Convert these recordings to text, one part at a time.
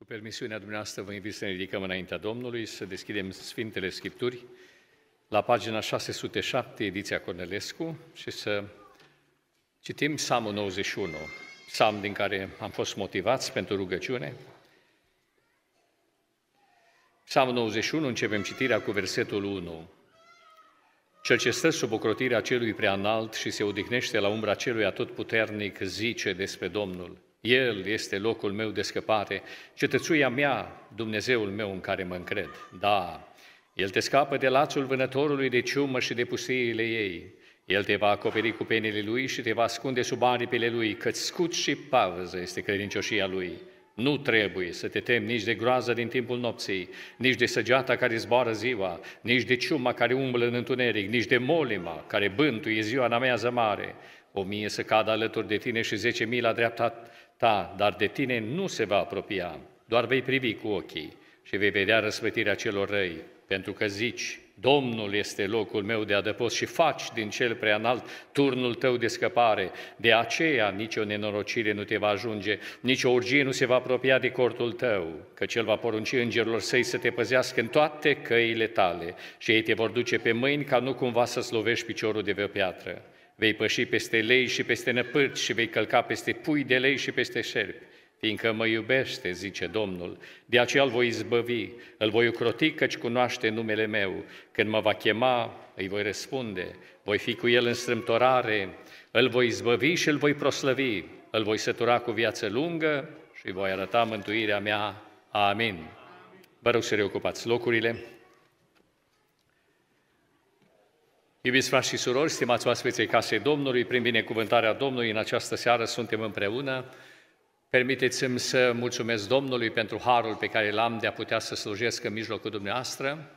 Cu permisiunea dumneavoastră, vă invit să ne ridicăm înaintea Domnului, să deschidem Sfintele Scripturi la pagina 607, ediția Cornelescu, și să citim Psalmul 91, psalm din care am fost motivați pentru rugăciune. Psalmul 91, începem citirea cu versetul 1. Cel ce stă sub ocrotirea celui preanalt și se odihnește la umbra celui atotputernic, zice despre Domnul – el este locul meu de scăpare, cetățuia mea, Dumnezeul meu în care mă încred. Da, El te scapă de lațul vânătorului de ciumă și de pustiile ei. El te va acoperi cu penele lui și te va ascunde sub aripile lui, căci scut și pavăză este credincioșia lui. Nu trebuie să te temi nici de groază din timpul nopții, nici de săgeata care zboară ziua, nici de ciuma care umblă în întuneric, nici de molima care bântuie ziua în amează mare. O mie să cadă alături de tine și zece mii la dreapta ta, dar de tine nu se va apropia, doar vei privi cu ochii și vei vedea răsplătirea celor răi, pentru că zici, Domnul este locul meu de adăpost și faci din cel prea înalt turnul tău de scăpare. De aceea nicio nenorocire nu te va ajunge, nicio urgie nu se va apropia de cortul tău, că cel va porunci îngerilor săi să te păzească în toate căile tale și ei te vor duce pe mâini ca nu cumva să slovești piciorul de pe o piatră. Vei păși peste lei și peste năpârți și vei călca peste pui de lei și peste șerpi. Fiindcă mă iubește, zice Domnul, de aceea îl voi izbăvi, îl voi ucroti căci cunoaște numele meu. Când mă va chema, îi voi răspunde, voi fi cu el în strâmtorare, îl voi izbăvi și îl voi proslăvi, îl voi sătura cu viață lungă și voi arăta mântuirea mea. Amin. Vă rog să reocupați locurile. Iubiți frați și surori, stimați oaspeții casei Domnului, prin binecuvântarea Domnului, în această seară suntem împreună. Permiteți-mi să mulțumesc Domnului pentru harul pe care l-am de a putea să slujesc în mijlocul dumneavoastră,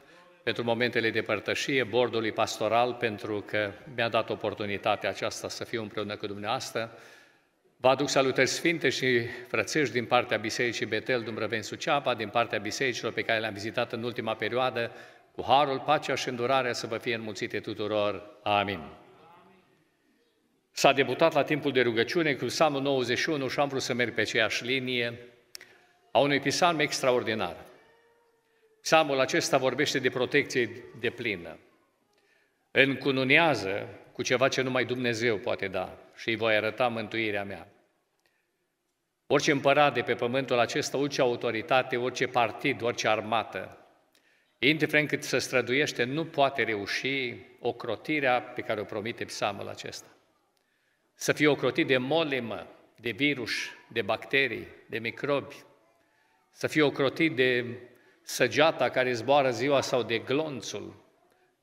pentru momentele de părtășie, bordului pastoral, pentru că mi-a dat oportunitatea aceasta să fiu împreună cu dumneavoastră. Vă aduc salutări sfinte și frățești din partea Bisericii Betel Dumbrăven Suceapa, din partea bisericilor pe care le-am vizitat în ultima perioadă, cu harul, pacea și îndurarea să vă fie înmulțite tuturor. Amin. S-a debutat la timpul de rugăciune cu psalmul 91 și am vrut să merg pe aceeași linie a unui psalm extraordinar. Psalmul acesta vorbește de protecție de plină. Încununează cu ceva ce numai Dumnezeu poate da și îi voi arăta mântuirea mea. Orice împărat de pe pământul acesta, orice autoritate, orice partid, orice armată, indiferent cât se străduiește, nu poate reuși ocrotirea pe care o promite psalmul acesta. Să fie ocrotit de molimă, de virus, de bacterii, de microbi, să fie ocrotit de săgeata care zboară ziua sau de glonțul,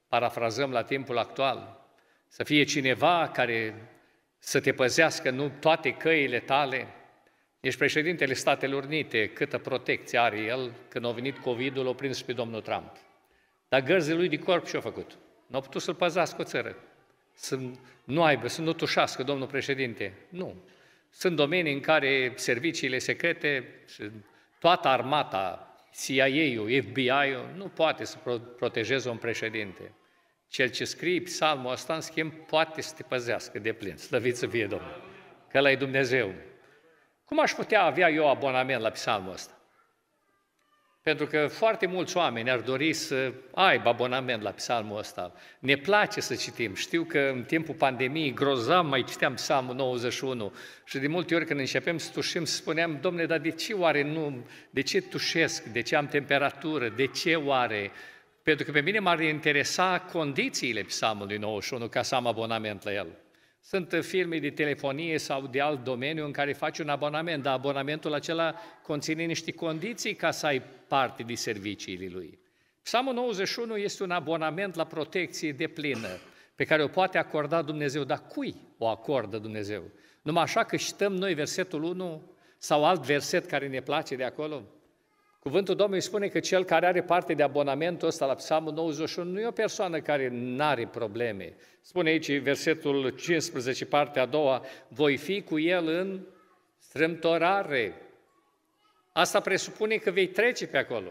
parafrazăm la timpul actual, să fie cineva care să te păzească nu toate căile tale, Ești președintele Statelor Unite, câtă protecție are el când a venit COVID-ul, l-a prins pe domnul Trump. Dar gărzile lui de corp și-au făcut. Nu au putut să-l păzească o țară. Să nu aibă, să nu tușească domnul președinte. Nu. Sunt domenii în care serviciile secrete și toată armata, CIA-ul, FBI-ul, nu poate să protejeze un președinte. Cel ce scrie psalmul ăsta, în schimb, poate să te păzească de plin. Slăviți să fie Domnul. Că la Dumnezeu. Cum aș putea avea eu abonament la psalmul ăsta? Pentru că foarte mulți oameni ar dori să aibă abonament la psalmul ăsta. Ne place să citim. Știu că în timpul pandemiei grozav mai citeam psalmul 91 și de multe ori când începem să tușim, spuneam, domne, dar de ce oare nu, de ce tușesc, de ce am temperatură, de ce oare? Pentru că pe mine m-ar interesa condițiile psalmului 91 ca să am abonament la el. Sunt firme de telefonie sau de alt domeniu în care faci un abonament, dar abonamentul acela conține niște condiții ca să ai parte de serviciile lui. Psalmul 91 este un abonament la protecție de plină pe care o poate acorda Dumnezeu, dar cui o acordă Dumnezeu? Numai așa că ștăm noi versetul 1 sau alt verset care ne place de acolo? Cuvântul Domnului spune că cel care are parte de abonamentul ăsta la Psalmul 91 nu e o persoană care nu are probleme. Spune aici versetul 15, partea a doua, voi fi cu el în strâmtorare. Asta presupune că vei trece pe acolo.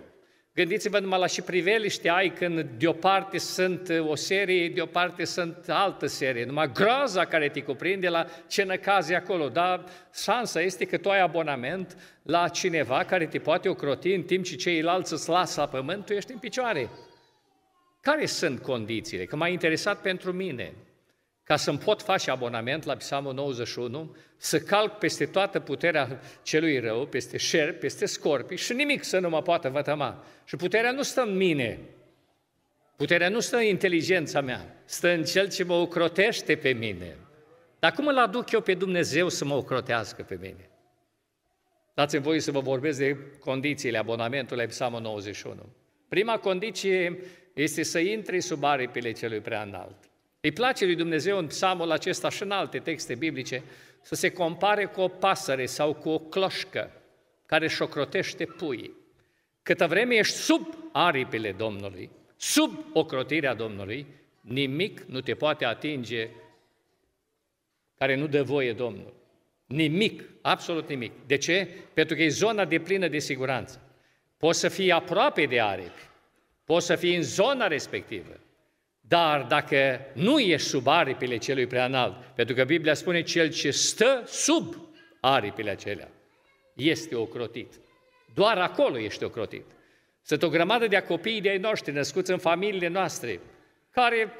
Gândiți-vă numai la și priveliște ai când de o parte sunt o serie, de o parte sunt altă serie. Numai groaza care te cuprinde la ce năcazi acolo. Dar șansa este că tu ai abonament la cineva care te poate ocroti în timp ce ceilalți îți lasă la pământ, tu ești în picioare. Care sunt condițiile? Că m-a interesat pentru mine ca să-mi pot face abonament la Psalmul 91, să calc peste toată puterea celui rău, peste șer, peste scorpii și nimic să nu mă poată vătăma. Și puterea nu stă în mine, puterea nu stă în inteligența mea, stă în cel ce mă ocrotește pe mine. Dar cum îl aduc eu pe Dumnezeu să mă ocrotească pe mine? Dați-mi voi să vă vorbesc de condițiile abonamentului Psalmul 91. Prima condiție este să intri sub aripile celui prea înalt. Îi place lui Dumnezeu în psalmul acesta și în alte texte biblice să se compare cu o pasăre sau cu o cloșcă care șocrotește pui. Câtă vreme ești sub aripile Domnului, sub ocrotirea Domnului, nimic nu te poate atinge care nu dă voie Domnul. Nimic, absolut nimic. De ce? Pentru că e zona de plină de siguranță. Poți să fii aproape de aripi, poți să fii în zona respectivă, dar dacă nu ești sub aripile celui preanalt, pentru că Biblia spune cel ce stă sub aripile acelea, este ocrotit. Doar acolo ești ocrotit. Sunt o grămadă de copii de ai noștri născuți în familiile noastre, care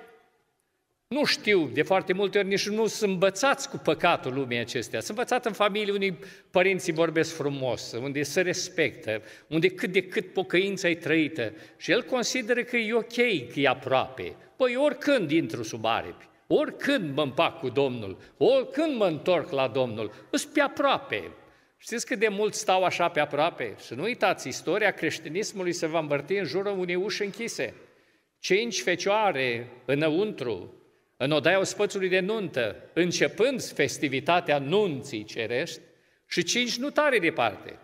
nu știu, de foarte multe ori nici nu sunt îmbățați cu păcatul lumii acestea. Sunt învățat în familie unde părinții vorbesc frumos, unde se respectă, unde cât de cât pocăința e trăită. Și el consideră că e ok, că e aproape. Păi oricând intru sub aripi, oricând mă împac cu Domnul, oricând mă întorc la Domnul, îs pe aproape. Știți cât de mult stau așa pe aproape? Să nu uitați, istoria creștinismului se va învârti în jurul unei uși închise. Cinci fecioare înăuntru, în odaia spățului de nuntă, începând festivitatea nunții cerești, și cinci nu tare departe,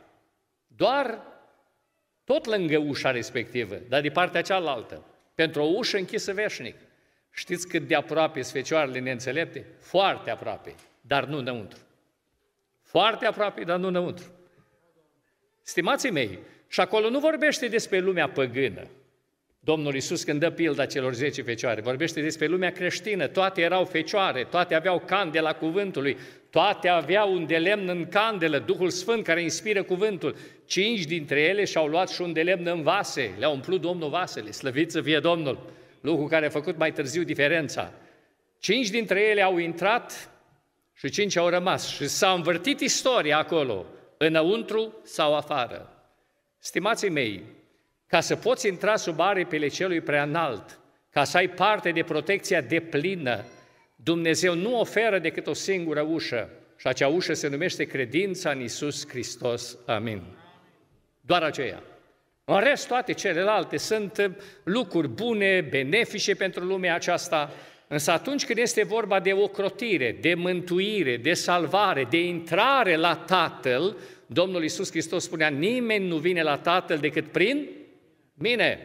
doar tot lângă ușa respectivă, dar de partea cealaltă pentru o ușă închisă veșnic. Știți cât de aproape sunt fecioarele neînțelepte? Foarte aproape, dar nu înăuntru. Foarte aproape, dar nu înăuntru. Stimații mei, și acolo nu vorbește despre lumea păgână, Domnul Isus când dă pilda celor zece fecioare, vorbește despre lumea creștină, toate erau fecioare, toate aveau candela cuvântului, toate aveau un de lemn în candelă, Duhul Sfânt care inspiră cuvântul. Cinci dintre ele și-au luat și un de lemn în vase, le au umplut Domnul vasele, slăvit să fie Domnul, lucru care a făcut mai târziu diferența. Cinci dintre ele au intrat și cinci au rămas și s-a învârtit istoria acolo, înăuntru sau afară. Stimații mei, ca să poți intra sub aripile celui preanalt, ca să ai parte de protecția deplină, Dumnezeu nu oferă decât o singură ușă și acea ușă se numește credința în Isus Hristos. Amin. Doar aceea. În rest, toate celelalte sunt uh, lucruri bune, benefice pentru lumea aceasta, însă atunci când este vorba de ocrotire, de mântuire, de salvare, de intrare la Tatăl, Domnul Isus Hristos spunea, nimeni nu vine la Tatăl decât prin mine,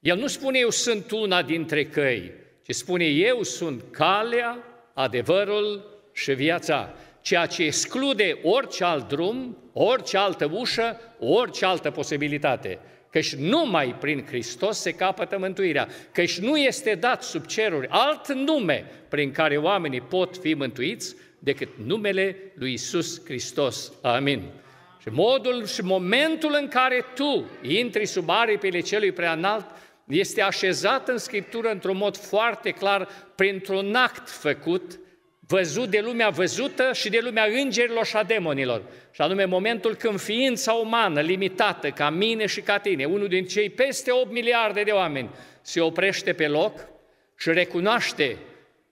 el nu spune eu sunt una dintre căi, ci spune eu sunt calea, adevărul și viața, ceea ce exclude orice alt drum, orice altă ușă, orice altă posibilitate. Căci numai prin Hristos se capătă mântuirea, căci nu este dat sub ceruri alt nume prin care oamenii pot fi mântuiți decât numele lui Isus Hristos. Amin. Și modul și momentul în care tu intri sub aripile celui preanalt este așezat în Scriptură într-un mod foarte clar, printr-un act făcut, văzut de lumea văzută și de lumea îngerilor și a demonilor. Și anume momentul când ființa umană, limitată ca mine și ca tine, unul din cei peste 8 miliarde de oameni, se oprește pe loc și recunoaște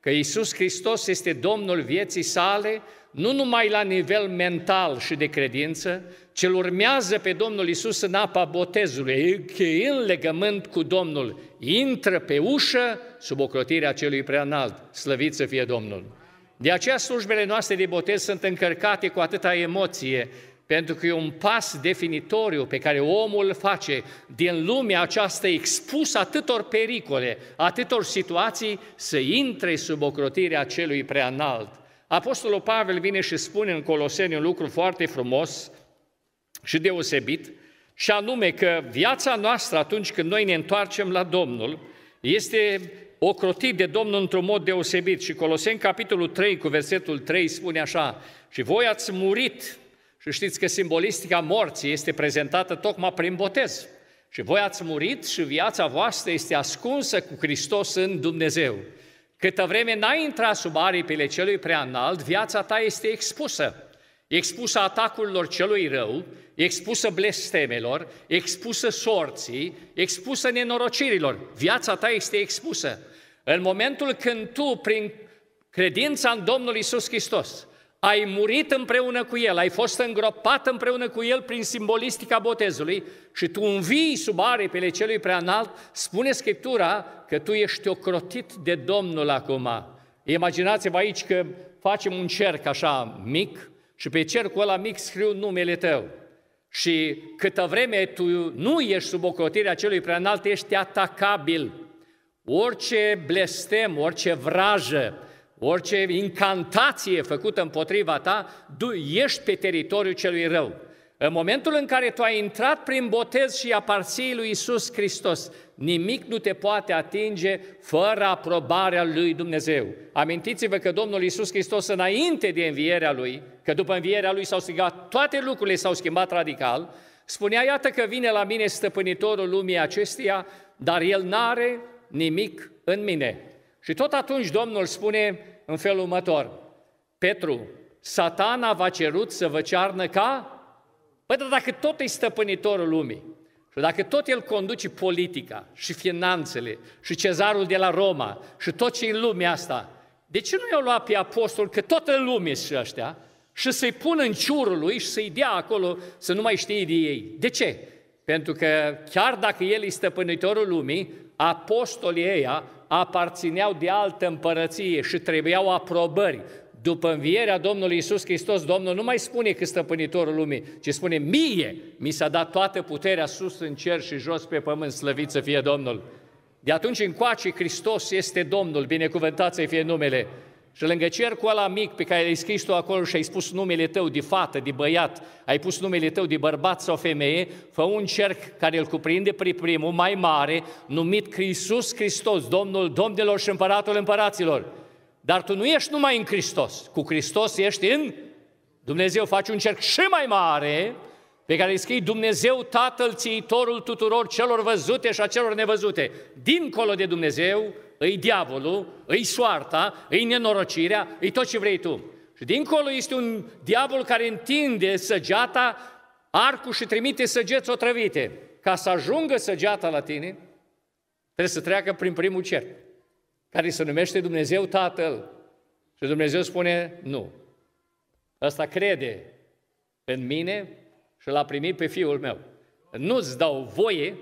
că Isus Hristos este Domnul vieții sale, nu numai la nivel mental și de credință, ci îl urmează pe Domnul Isus în apa botezului, în legământ cu Domnul, intră pe ușă sub ocrotirea celui preanalt, slăvit să fie Domnul. De aceea slujbele noastre de botez sunt încărcate cu atâta emoție, pentru că e un pas definitoriu pe care omul îl face din lumea aceasta expus atâtor pericole, atâtor situații, să intre sub ocrotirea celui preanalt. Apostolul Pavel vine și spune în Coloseni un lucru foarte frumos și deosebit, și anume că viața noastră atunci când noi ne întoarcem la Domnul este ocrotit de Domnul într-un mod deosebit. Și Coloseni capitolul 3 cu versetul 3 spune așa, și voi ați murit și știți că simbolistica morții este prezentată tocmai prin botez. Și voi ați murit și viața voastră este ascunsă cu Hristos în Dumnezeu. Câtă vreme n-ai intrat sub aripile celui prea viața ta este expusă. Expusă atacurilor celui rău, expusă blestemelor, expusă sorții, expusă nenorocirilor. Viața ta este expusă. În momentul când tu, prin credința în Domnul Isus Hristos, ai murit împreună cu El, ai fost îngropat împreună cu El prin simbolistica botezului și tu învii sub aripile celui preanalt, spune Scriptura că tu ești ocrotit de Domnul acum. Imaginați-vă aici că facem un cerc așa mic și pe cercul ăla mic scriu numele tău. Și câtă vreme tu nu ești sub ocrotirea celui preanalt, ești atacabil. Orice blestem, orice vrajă, orice incantație făcută împotriva ta, du, ești pe teritoriul celui rău. În momentul în care tu ai intrat prin botez și aparții lui Isus Hristos, nimic nu te poate atinge fără aprobarea lui Dumnezeu. Amintiți-vă că Domnul Isus Hristos înainte de învierea lui, că după învierea lui s-au strigat, toate lucrurile s-au schimbat radical, spunea, iată că vine la mine stăpânitorul lumii acesteia, dar el n-are nimic în mine. Și tot atunci Domnul spune în felul următor, Petru, satana v-a cerut să vă cearnă ca? Păi dar dacă tot e stăpânitorul lumii, și dacă tot el conduce politica și finanțele și cezarul de la Roma și tot ce e în lumea asta, de ce nu i-au luat pe apostol, că tot în lume și ăștia, și să-i pun în ciurul lui și să-i dea acolo să nu mai știe de ei? De ce? Pentru că chiar dacă el e stăpânitorul lumii, apostolii ei aparțineau de altă împărăție și trebuiau aprobări. După învierea Domnului Isus Hristos, Domnul nu mai spune că stăpânitorul lumii, ci spune mie mi s-a dat toată puterea sus în cer și jos pe pământ, slăvit să fie Domnul. De atunci încoace Hristos este Domnul, binecuvântat să fie numele. Și lângă cercul ăla mic pe care ai scris tu acolo și ai spus numele tău de fată, de băiat, ai pus numele tău de bărbat sau femeie, fă un cerc care îl cuprinde prin primul mai mare, numit Iisus Hristos, Domnul Domnilor și Împăratul Împăraților. Dar tu nu ești numai în Hristos, cu Hristos ești în Dumnezeu. Faci un cerc și mai mare, pe care îi scrii Dumnezeu Tatăl Țiitorul tuturor celor văzute și a celor nevăzute. Dincolo de Dumnezeu îi diavolul, îi soarta, îi nenorocirea, îi tot ce vrei tu. Și dincolo este un diavol care întinde săgeata, arcul și trimite săgeți otrăvite. Ca să ajungă săgeata la tine, trebuie să treacă prin primul cer, care se numește Dumnezeu Tatăl. Și Dumnezeu spune, nu. Ăsta crede în mine și l-a primit pe Fiul meu. Nu-ți dau voie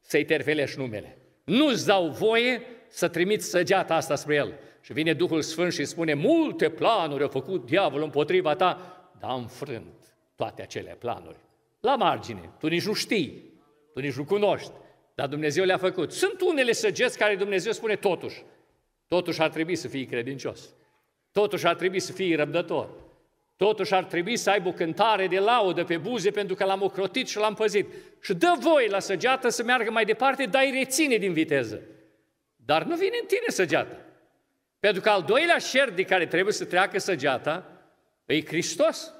să-i terfelești numele. Nu-ți dau voie să trimiți săgeata asta spre el. Și vine Duhul Sfânt și spune, multe planuri au făcut diavolul împotriva ta, dar am frânt toate acele planuri. La margine, tu nici nu știi, tu nici nu cunoști, dar Dumnezeu le-a făcut. Sunt unele săgeți care Dumnezeu spune totuși, totuși ar trebui să fii credincios, totuși ar trebui să fii răbdător, totuși ar trebui să aibă o cântare de laudă pe buze pentru că l-am ocrotit și l-am păzit. Și dă voi la săgeată să meargă mai departe, dar îi reține din viteză. Dar nu vine în tine săgeata. Pentru că al doilea șer de care trebuie să treacă săgeata e Hristos,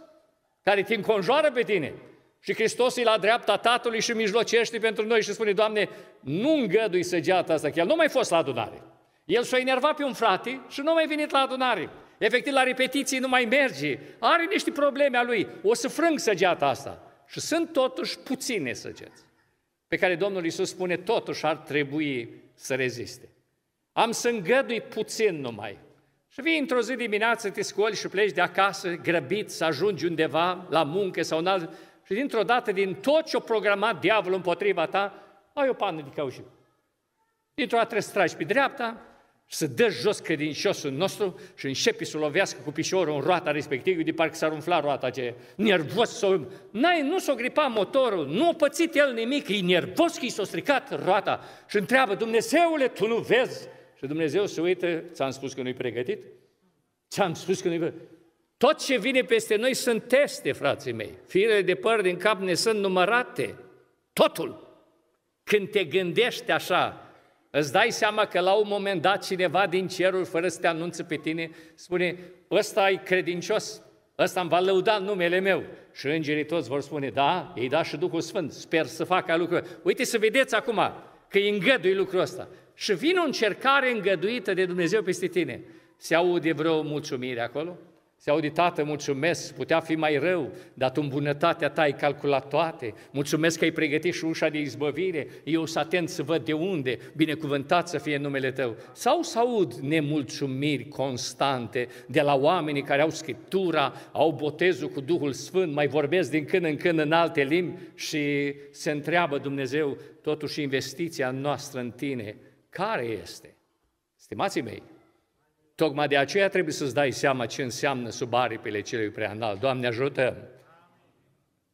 care te înconjoară pe tine. Și Hristos e la dreapta Tatălui și mijlocește pentru noi și spune, Doamne, nu îngădui săgeata asta, că el nu mai fost la adunare. El s-a enervat pe un frate și nu a mai venit la adunare. Efectiv, la repetiții nu mai merge. Are niște probleme a lui. O să frâng săgeata asta. Și sunt totuși puține săgeți pe care Domnul Iisus spune, totuși ar trebui să reziste. Am să îngădui puțin numai. Și vii într-o zi dimineață, te scoli și pleci de acasă, grăbit, să ajungi undeva, la muncă sau în alt... Și dintr-o dată, din tot ce-o programat diavolul împotriva ta, ai o pană de cauciuc. Dintr-o dată trebuie să tragi pe dreapta să dă jos credinciosul nostru și începi să lovească cu piciorul în roata respectivă, de parcă s-ar umfla roata aceea. Nervos sau... N-ai, nu s-o gripa motorul, nu a pățit el nimic, e nervos că i s-a stricat roata. Și întreabă, Dumnezeule, tu nu vezi? Și Dumnezeu se uită, ți-am spus că nu-i pregătit? Ți-am spus că nu-i pregătit? Tot ce vine peste noi sunt teste, frații mei. Firele de păr din cap ne sunt numărate. Totul. Când te gândești așa, îți dai seama că la un moment dat cineva din cerul, fără să te anunțe pe tine, spune, ăsta e credincios, ăsta îmi va lăuda numele meu. Și îngerii toți vor spune, da, ei da și Duhul Sfânt, sper să facă lucrul. Uite să vedeți acum că îi îngădui lucrul ăsta și vine o încercare îngăduită de Dumnezeu peste tine, se aude vreo mulțumire acolo? Se aude, Tată, mulțumesc, putea fi mai rău, dar tu în bunătatea ta ai calculat toate. Mulțumesc că ai pregătit și ușa de izbăvire, eu sunt atent să văd de unde, binecuvântat să fie numele tău. Sau să aud nemulțumiri constante de la oamenii care au Scriptura, au botezul cu Duhul Sfânt, mai vorbesc din când în când în alte limbi și se întreabă Dumnezeu, totuși investiția noastră în tine care este? Stimații mei, tocmai de aceea trebuie să-ți dai seama ce înseamnă sub aripile celui prea Doamne ajută!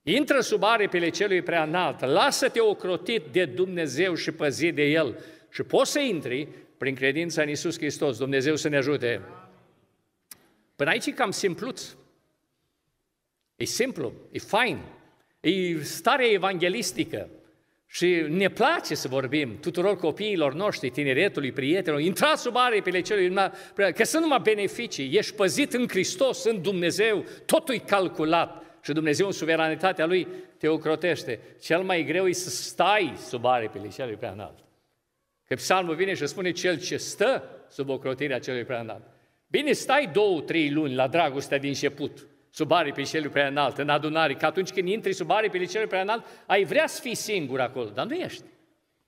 Intră sub aripile celui prea lasă-te ocrotit de Dumnezeu și păzi de El. Și poți să intri prin credința în Isus Hristos. Dumnezeu să ne ajute! Până aici e cam simpluț. E simplu, e fain, e stare evanghelistică. Și ne place să vorbim tuturor copiilor noștri, tineretului, prietenilor, intrați sub aripile celui, că sunt numai beneficii, ești păzit în Hristos, în Dumnezeu, totul e calculat și Dumnezeu în suveranitatea Lui te ocrotește. Cel mai greu e să stai sub aripile celui prea înalt. Că psalmul vine și spune cel ce stă sub ocrotirea celui prea înalt. Bine, stai două, trei luni la dragostea din început, sub aripii celui prea înalt, în adunare, că atunci când intri sub aripii celui prea înalt, ai vrea să fii singur acolo, dar nu ești.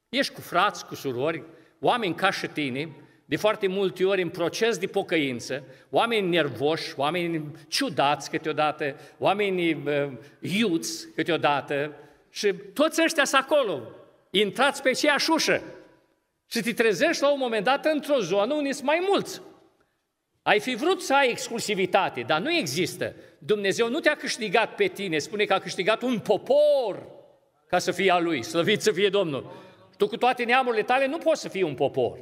Ești cu frați, cu surori, oameni ca și tine, de foarte multe ori în proces de pocăință, oameni nervoși, oameni ciudați câteodată, oameni uh, iuți câteodată, și toți ăștia sunt acolo, intrați pe aceeași ușă. Și te trezești la un moment dat într-o zonă unde sunt mai mulți. Ai fi vrut să ai exclusivitate, dar nu există. Dumnezeu nu te-a câștigat pe tine, spune că a câștigat un popor ca să fie a Lui, slăvit să fie Domnul. Tu cu toate neamurile tale nu poți să fii un popor.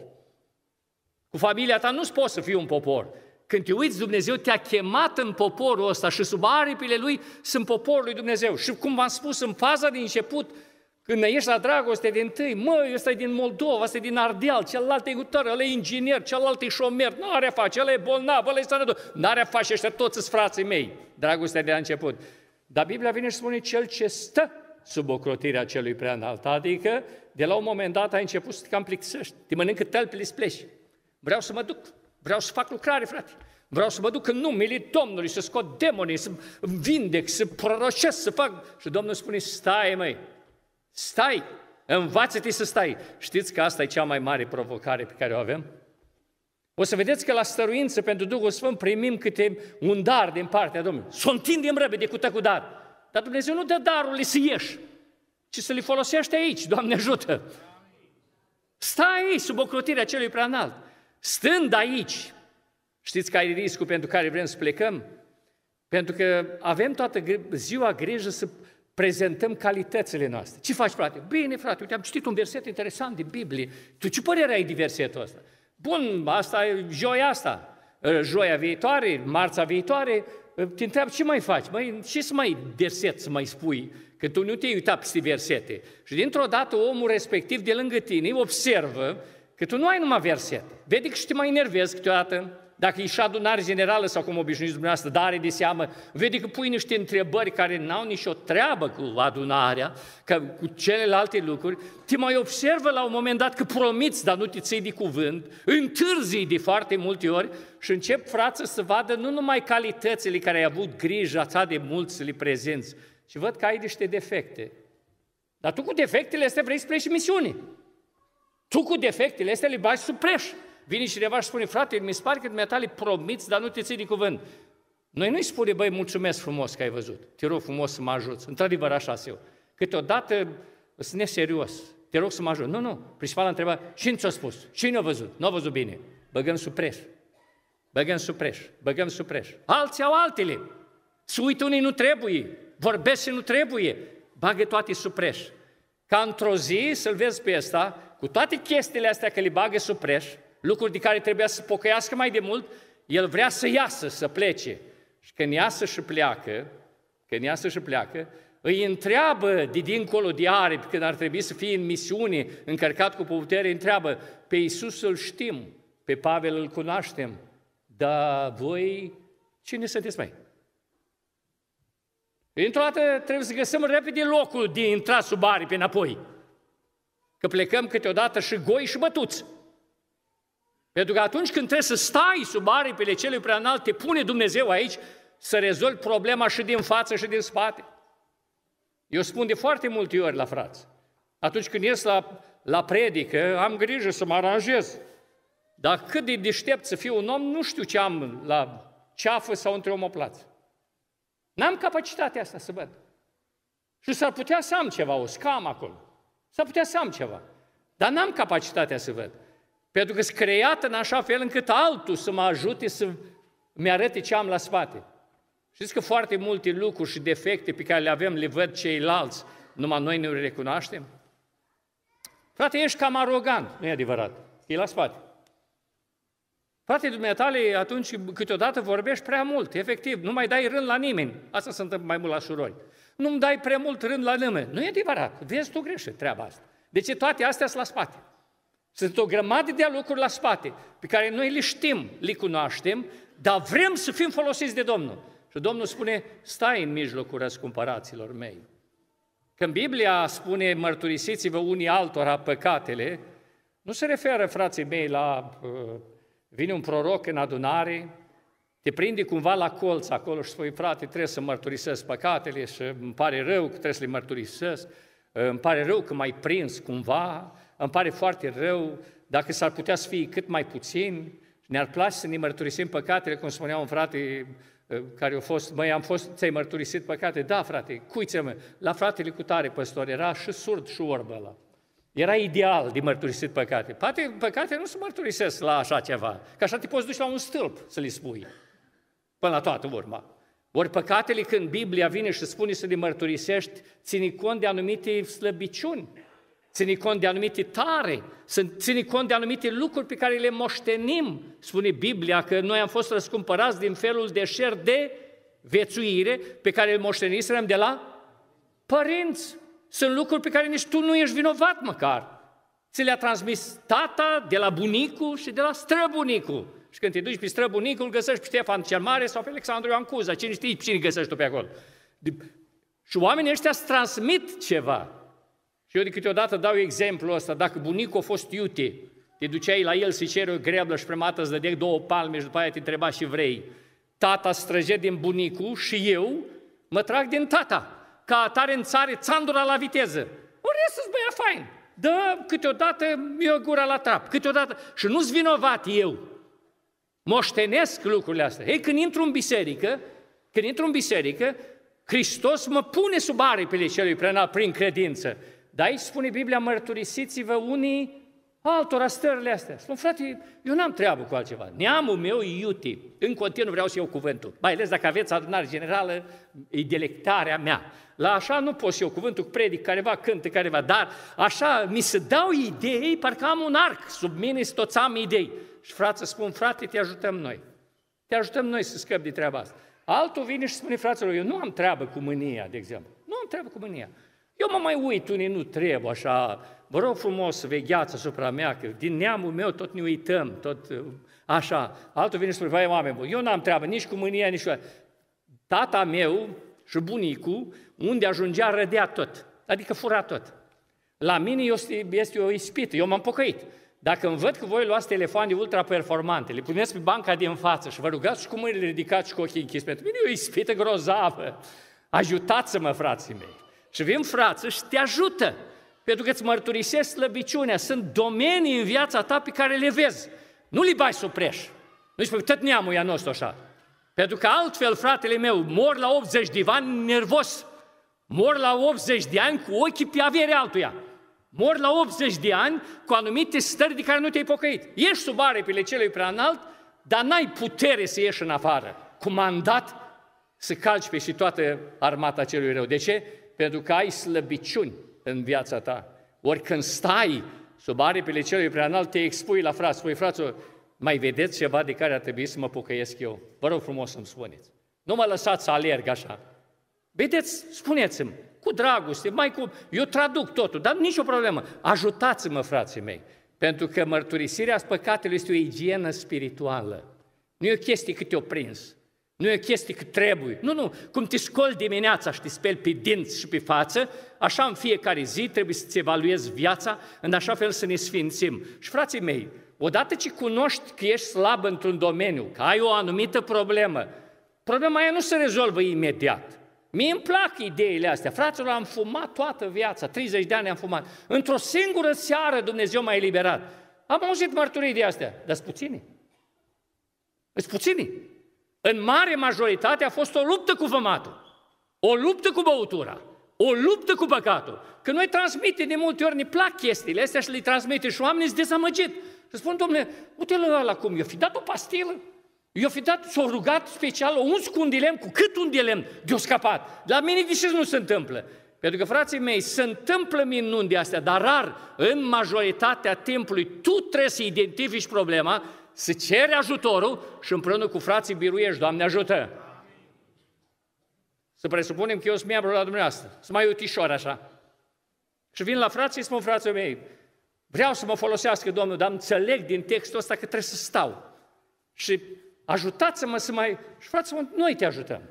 Cu familia ta nu poți să fii un popor. Când te uiți, Dumnezeu te-a chemat în poporul ăsta și sub aripile lui sunt poporul lui Dumnezeu. Și cum v-am spus în faza din început, ești la dragoste din tâi, măi, ăsta e din Moldova, ăsta e din Ardeal, celălalt e gutor, ăla e inginer, celălalt e șomer, nu are face, ăla e bolnav, ăla e sănătos, nu are face, ăștia toți sunt frații mei, dragostea de la început. Dar Biblia vine și spune, cel ce stă sub ocrotirea celui prea înalt, adică de la un moment dat ai început să te cam plictisești, te mănâncă tălpile spleși. Vreau să mă duc, vreau să fac lucrare, frate. Vreau să mă duc în numele Domnului, să scot demonii, să vindec, să proroșesc, să fac. Și Domnul spune, stai măi, Stai! Învață-te să stai! Știți că asta e cea mai mare provocare pe care o avem? O să vedeți că la stăruință pentru Duhul Sfânt primim câte un dar din partea Domnului. Să o întindem repede cu tăcu dar. Dar Dumnezeu nu dă darul să ieși, ci să l folosești aici. Doamne ajută! Stai aici, sub ocrotirea celui preanalt. Stând aici, știți care e riscul pentru care vrem să plecăm? Pentru că avem toată ziua grijă să prezentăm calitățile noastre. Ce faci, frate? Bine, frate, uite, am citit un verset interesant din Biblie. Tu ce părere ai din versetul ăsta? Bun, asta e joia asta, ă, joia viitoare, marța viitoare, ă, te întreb ce mai faci, mai, ce să mai verset să mai spui, că tu nu te-ai uitat peste versete. Și dintr-o dată omul respectiv de lângă tine observă că tu nu ai numai versete. Vede că și te mai enervezi câteodată, dacă e și adunare generală sau cum obișnuiți dumneavoastră, dare de seamă, vede că pui niște întrebări care n-au nicio treabă cu adunarea, că, cu celelalte lucruri, te mai observă la un moment dat că promiți, dar nu te ții de cuvânt, întârzii de foarte multe ori și încep, frață, să vadă nu numai calitățile care ai avut grijă ta de mulți să le prezenți, ci văd că ai niște defecte. Dar tu cu defectele astea vrei să pleci misiune. Tu cu defectele astea le bași sub preș. Vine cineva și spune, frate, mi se pare că le promiți, dar nu te ții de cuvânt. Noi nu-i spune, băi, mulțumesc frumos că ai văzut, te rog frumos să mă ajuți. Într-adevăr, așa eu. Câteodată sunt neserios, te rog să mă ajut. Nu, nu, principala întrebare, cine ți-a spus? Cine a văzut? Nu a văzut bine. Băgăm supreș. Băgăm supreș. băgăm supreș. Alții au altele. Să uită unii nu trebuie, vorbesc și nu trebuie. Bagă toate supreș. Ca într-o zi să-l vezi pe ăsta, cu toate chestiile astea că le bagă supreș, lucruri de care trebuia să pocăiască mai de mult, el vrea să iasă, să plece. Și când iasă și pleacă, când iasă și pleacă, îi întreabă de dincolo de aripi, când ar trebui să fie în misiune, încărcat cu putere, îi întreabă, pe Iisus îl știm, pe Pavel îl cunoaștem, dar voi cine sunteți mai? Într-o dată trebuie să găsim repede locul de intra sub aripi înapoi. Că plecăm câteodată și goi și bătuți. Pentru că atunci când trebuie să stai sub aripile celui prea înalt, te pune Dumnezeu aici să rezolvi problema și din față și din spate. Eu spun de foarte multe ori la frați, atunci când ies la, la predică, am grijă să mă aranjez. Dar cât de deștept să fiu un om, nu știu ce am la ceafă sau între omoplață. N-am capacitatea asta să văd. Și s-ar putea să am ceva, o scam acolo. S-ar putea să am ceva. Dar n-am capacitatea să văd. Pentru că sunt creat în așa fel încât altul să mă ajute să mi-arate ce am la spate. Știți că foarte multe lucruri și defecte pe care le avem le văd ceilalți, numai noi ne le recunoaștem? Frate, ești cam arogant. Nu e adevărat. E la spate. Frate, dumneatale, atunci câteodată vorbești prea mult, efectiv, nu mai dai rând la nimeni. Asta se întâmplă mai mult la surori. Nu-mi dai prea mult rând la nimeni. Nu e adevărat. Vezi tu greșe treaba asta. Deci toate astea sunt la spate. Sunt o grămadă de lucruri la spate, pe care noi le știm, le cunoaștem, dar vrem să fim folosiți de Domnul. Și Domnul spune, stai în mijlocul răscumpăraților mei. Când Biblia spune, mărturisiți-vă unii altora păcatele, nu se referă, frații mei, la uh, vine un proroc în adunare, te prinde cumva la colț acolo și spui, frate, trebuie să mărturisesc păcatele și îmi pare rău că trebuie să le mărturisesc, îmi pare rău că m-ai prins cumva, îmi pare foarte rău, dacă s-ar putea să fie cât mai puțin, ne-ar place să ne mărturisim păcatele, cum spunea un frate uh, care a fost, măi, am fost, ți-ai mărturisit păcate? Da, frate, cui ți La fratele cu tare, păstor, era și surd și orbă ăla. Era ideal de mărturisit păcate. Poate păcate nu se mărturisesc la așa ceva, că așa te poți duce la un stâlp să le spui, până la toată urma. Ori păcatele, când Biblia vine și spune să le mărturisești, ține cont de anumite slăbiciuni, ține cont de anumite tare, ține cont de anumite lucruri pe care le moștenim. Spune Biblia că noi am fost răscumpărați din felul de șer de vețuire pe care îl moșteniserăm de la părinți. Sunt lucruri pe care nici tu nu ești vinovat măcar. Ți le-a transmis tata, de la bunicul și de la străbunicul. Și când te duci pe străbunicul, găsești pe Ștefan cel Mare sau pe Alexandru Ioan Cuza. Cine știi, cine găsești tu pe acolo? Și oamenii ăștia îți transmit ceva. Și eu de câteodată dau exemplu ăsta, dacă bunicul a fost iute, te duceai la el să ceri o greblă și premată, îți dădeai două palme și după aia te întreba și vrei. Tata străge din bunicul și eu mă trag din tata. Ca atare în țară, țandura la viteză. Un rest îți băia fain. Dă câteodată mi-o gura la trap, câteodată. Și nu ți vinovat eu. Moștenesc lucrurile astea. Ei, când intru în biserică, când intru în biserică, Hristos mă pune sub aripile celui prenat prin credință. Dar aici spune Biblia, mărturisiți-vă unii altora stările astea. Spun, frate, eu n-am treabă cu altceva. Neamul meu e iute, În continuu vreau să iau cuvântul. Mai ales dacă aveți adunare generală, e delectarea mea. La așa nu pot să iau cuvântul predic, careva cântă, careva, dar așa mi se dau idei, parcă am un arc, sub mine toți am idei. Și frate spun, frate, te ajutăm noi. Te ajutăm noi să scăpi de treaba asta. Altul vine și spune, fraților, eu nu am treabă cu mânia, de exemplu. Nu am treabă cu mânia. Eu mă mai uit, unii nu trebuie așa, vă rog frumos să vegheați asupra mea, că din neamul meu tot ne uităm, tot uh, așa. Altul vine și spune, vai, oameni bă, eu n-am treabă nici cu mânia, nici cu... Tata meu și bunicul, unde ajungea, rădea tot, adică fura tot. La mine este o ispită, eu m-am pocăit. Dacă îmi văd că voi luați telefoane ultraperformante, le puneți pe banca din față și vă rugați și cu mâinile ridicați și cu ochii închiși pentru mine, e o ispită grozavă. Ajutați-mă, frații mei și vin frață și te ajută, pentru că îți mărturisesc slăbiciunea. Sunt domenii în viața ta pe care le vezi. Nu li bai supreș. Nu spui, tot neamul e nostru așa. Pentru că altfel, fratele meu, mor la 80 de ani nervos. Mor la 80 de ani cu ochii pe avere altuia. Mor la 80 de ani cu anumite stări de care nu te-ai pocăit. Ești sub arepile celui prea înalt, dar n-ai putere să ieși în afară. Cu mandat să calci pe și toată armata celui rău. De ce? pentru că ai slăbiciuni în viața ta. Ori când stai sub aripile celui preanalt, te expui la frate, Spui, frate, mai vedeți ceva de care ar trebui să mă pucăiesc eu? Vă rog frumos să-mi spuneți. Nu mă lăsați să alerg așa. Vedeți, spuneți-mi, cu dragoste, mai cu... Eu traduc totul, dar nicio problemă. Ajutați-mă, frații mei, pentru că mărturisirea păcatelor este o igienă spirituală. Nu e o chestie cât o prins. Nu e o chestie că trebuie. Nu, nu. Cum te școli dimineața și te speli pe dinți și pe față, așa în fiecare zi trebuie să-ți evaluezi viața, în așa fel să ne sfințim. Și frații mei, odată ce cunoști că ești slab într-un domeniu, că ai o anumită problemă, problema aia nu se rezolvă imediat. Mie îmi plac ideile astea. Fraților, am fumat toată viața, 30 de ani am fumat. Într-o singură seară Dumnezeu m-a eliberat. Am auzit mărturii de astea, dar sunt puțini. Sunt puțini în mare majoritate, a fost o luptă cu vămatul, o luptă cu băutura, o luptă cu păcatul. Că noi transmitem de multe ori, ne plac chestiile astea și le transmite și oamenii sunt dezamăgit. Și spun, domnule, uite-l ăla cum, i-a fi dat o pastilă, i-a fi dat, s-a rugat special, o uns cu un dilem, cu cât un dilem, de-o scapat. La mine de ce nu se întâmplă? Pentru că, frații mei, se întâmplă minuni de astea, dar rar, în majoritatea timpului, tu trebuie să identifici problema să ceri ajutorul și împreună cu frații biruiești, Doamne ajută! Să presupunem că eu sunt membru la dumneavoastră, Să mai utișor așa. Și vin la frații și spun frații mei, vreau să mă folosească Domnul, dar înțeleg din textul ăsta că trebuie să stau. Și ajutați-mă să mai... Și frații noi te ajutăm.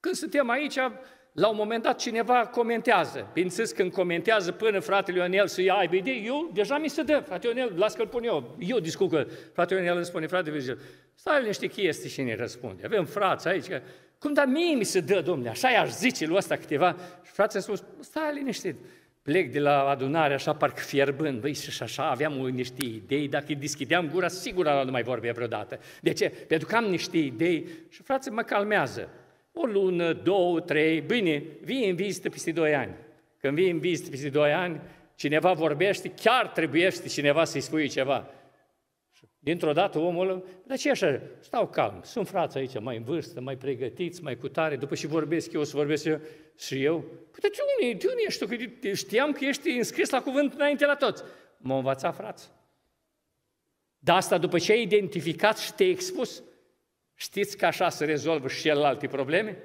Când suntem aici, la un moment dat cineva comentează. Bineînțeles, când comentează până fratele Ionel să ia IBD, eu deja mi se dă. Frate Ionel, las că-l pun eu. Eu discut că fratele Ionel îmi spune, frate Virgil, stai niște că este și ne răspunde. Avem frați aici. Cum da mie mi se dă, domnule, așa i-aș zice lui ăsta câteva. Și fratele a spus, stai liniștit. Plec de la adunare așa parcă fierbând, băi, și așa aveam niște idei, dacă îi deschideam gura, sigur nu mai vorbea vreodată. De ce? Pentru că am niște idei și frate mă calmează. O lună, două, trei, bine, vii în vizită peste doi ani. Când vii în vizită peste doi ani, cineva vorbește, chiar trebuiește cineva să-i spui ceva. Dintr-o dată omul, dar ce așa, stau calm, sunt frați aici, mai în vârstă, mai pregătiți, mai cu tare, după și vorbesc eu, o să vorbesc eu și eu. Păi, dar de unde, de unde ești tu? Că știam că ești înscris la cuvânt înainte la toți. m a învățat frați. Dar asta după ce ai identificat și te-ai expus. Știți că așa se rezolvă și celelalte probleme?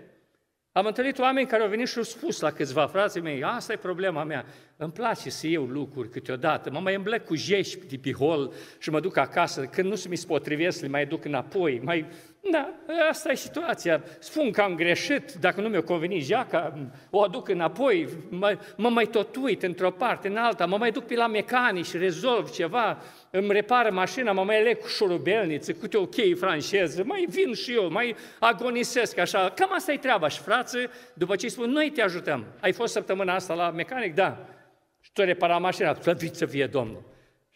Am întâlnit oameni care au venit și au spus la câțiva frații mei, asta e problema mea, îmi place să iau lucruri câteodată, mă mai îmblec cu jești de pe hol și mă duc acasă, când nu mi se potrivesc, le mai duc înapoi, mai... Da, asta e situația. Spun că am greșit, dacă nu mi-a convenit jaca, o aduc înapoi, mă, mă mai tot uit într-o parte, în alta, mă mai duc pe la mecanici, rezolv ceva, îmi repară mașina, mă mai leg cu șurubelniță, cu o cheie franceză, mai vin și eu, mai agonisesc așa. Cam asta e treaba. Și frață, după ce îi spun, noi te ajutăm. Ai fost săptămâna asta la mecanic? Da. Și tu repara mașina, slăvit să fie Domnul.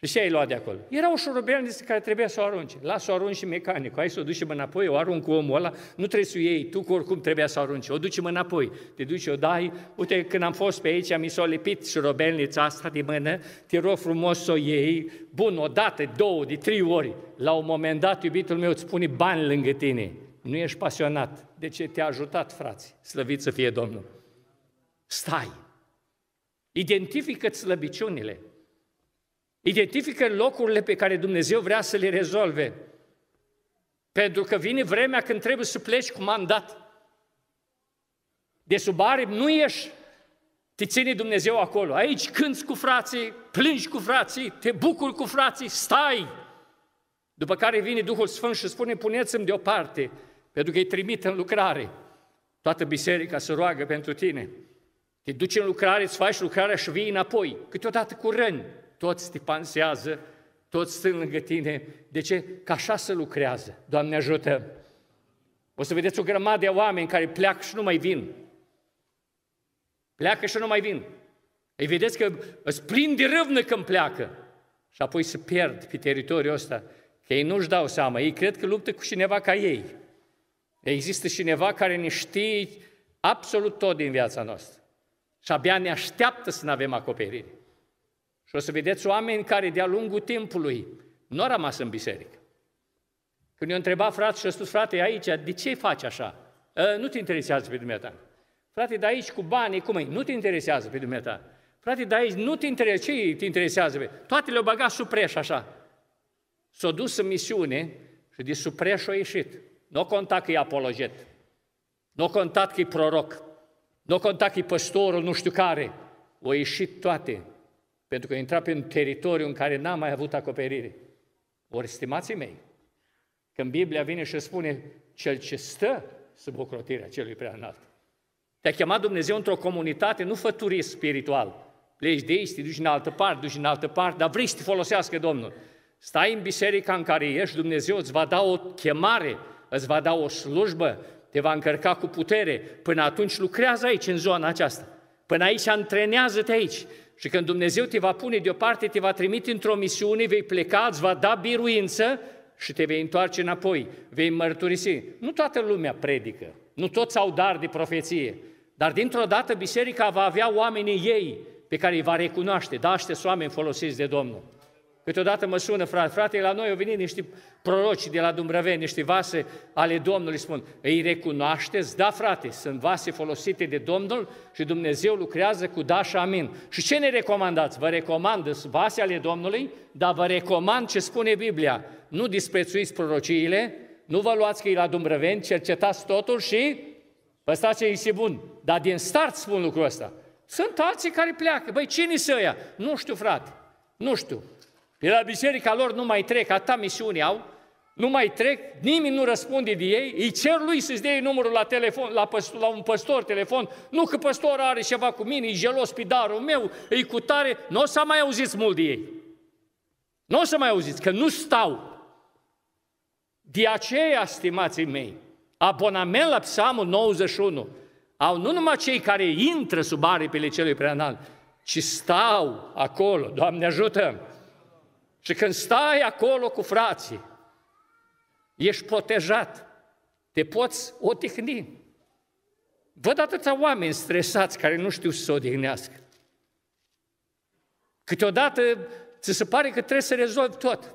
Și ce ai luat de acolo? Era o șurubelniță care trebuia să o arunci. Las o arunci și mecanicul. Hai să o duci înapoi, o arunc cu omul ăla. Nu trebuie să o iei, tu cu oricum trebuia să o arunci. O duci înapoi. Te duci, o dai. Uite, când am fost pe aici, mi s-a lipit șurubelnița asta de mână. Te rog frumos să o iei. Bun, o dată, două, de trei ori. La un moment dat, iubitul meu îți pune bani lângă tine. Nu ești pasionat. De ce te-a ajutat, frați? Slăvit să fie Domnul. Stai, Identifică-ți slăbiciunile. Identifică locurile pe care Dumnezeu vrea să le rezolve. Pentru că vine vremea când trebuie să pleci cu mandat. De sub arim, nu ieși, te ține Dumnezeu acolo. Aici cânți cu frații, plângi cu frații, te bucuri cu frații, stai! După care vine Duhul Sfânt și spune, puneți-mi deoparte, pentru că îi trimit în lucrare. Toată biserica se roagă pentru tine. Te duci în lucrare, îți faci lucrarea și vii înapoi, câteodată cu răni. Toți te pansează, toți sunt lângă tine. De ce? ca așa se lucrează. Doamne ajută! O să vedeți o grămadă de oameni care pleacă și nu mai vin. Pleacă și nu mai vin. Ei vedeți că îți plin de râvnă când pleacă. Și apoi se pierd pe teritoriul ăsta. Că ei nu-și dau seama. Ei cred că luptă cu cineva ca ei. Există cineva care ne știe absolut tot din viața noastră și abia ne așteaptă să nu avem acoperire. Și o să vedeți oameni care de-a lungul timpului nu au rămas în biserică. Când i-a întrebat frate și a spus, frate, aici, de ce faci așa? A, ă, nu te interesează pe dumneata. Frate, de aici cu banii, cum e? Nu te interesează pe dumneata. Frate, de aici nu te interesează, ce te interesează? Pe? Toate le-au băgat preș, așa. S-a dus în misiune și de preș a ieșit. Nu a contat că e apologet. Nu a contat că e proroc. Nu conta că păstorul, nu știu care. O ieșit toate, pentru că intra pe un teritoriu în care n-a mai avut acoperire. Ori, stimații mei, când Biblia vine și spune cel ce stă sub ocrotirea celui prea înalt. Te-a chemat Dumnezeu într-o comunitate, nu fă turism spiritual. Pleci de aici, te duci în altă parte, duci în altă parte, dar vrei să te folosească Domnul. Stai în biserica în care ești, Dumnezeu îți va da o chemare, îți va da o slujbă, te va încărca cu putere. Până atunci lucrează aici, în zona aceasta. Până aici antrenează-te aici. Și când Dumnezeu te va pune deoparte, te va trimite într-o misiune, vei pleca, îți va da biruință și te vei întoarce înapoi, vei mărturisi. Nu toată lumea predică, nu toți au dar de profeție, dar dintr-o dată biserica va avea oamenii ei pe care îi va recunoaște. Da, aștept oameni folosiți de Domnul. Câteodată mă sună, frate, frate, la noi au venit niște proroci de la Dumbrăveni, niște vase ale Domnului, spun, îi recunoașteți? Da, frate, sunt vase folosite de Domnul și Dumnezeu lucrează cu da și amin. Și ce ne recomandați? Vă recomand vase ale Domnului, dar vă recomand ce spune Biblia. Nu disprețuiți prorociile, nu vă luați că e la Dumbrăveni, cercetați totul și păstrați ce este bun. Dar din start spun lucrul ăsta. Sunt alții care pleacă. Băi, cine să ăia? Nu știu, frate. Nu știu. Pe la biserica lor nu mai trec, atâta misiuni au, nu mai trec, nimeni nu răspunde de ei, îi cer lui să-ți dea numărul la, telefon, la, păst- la un păstor telefon, nu că păstorul are ceva cu mine, e gelos pe darul meu, e cu tare, nu o să mai auziți mult de ei. Nu o să mai auziți, că nu stau. De aceea, stimații mei, abonament la psalmul 91 au nu numai cei care intră sub aripile celui preanal, ci stau acolo, Doamne ajută și când stai acolo cu frații, ești protejat, te poți odihni. Văd atâția oameni stresați care nu știu să se odihnească. Câteodată ți se pare că trebuie să rezolvi tot.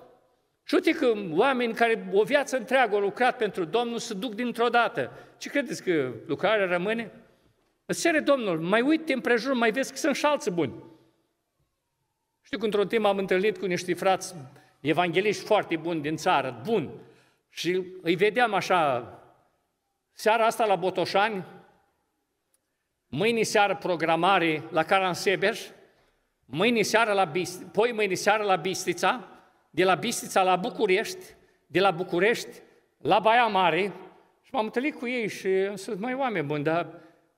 Și uite că oameni care o viață întreagă au lucrat pentru Domnul se duc dintr-o dată. Ce credeți că lucrarea rămâne? Îți cere Domnul, mai uite împrejur, mai vezi că sunt și alții buni. Știu că într-o timp am întâlnit cu niște frați evangeliști foarte buni din țară, buni, și îi vedeam așa, seara asta la Botoșani, mâine seară programare la Caransebeș, mâine seară la Bistița, poi mâine seară la Bistița, de la Bistița la București, de la București la Baia Mare și m-am întâlnit cu ei și sunt mai oameni buni, dar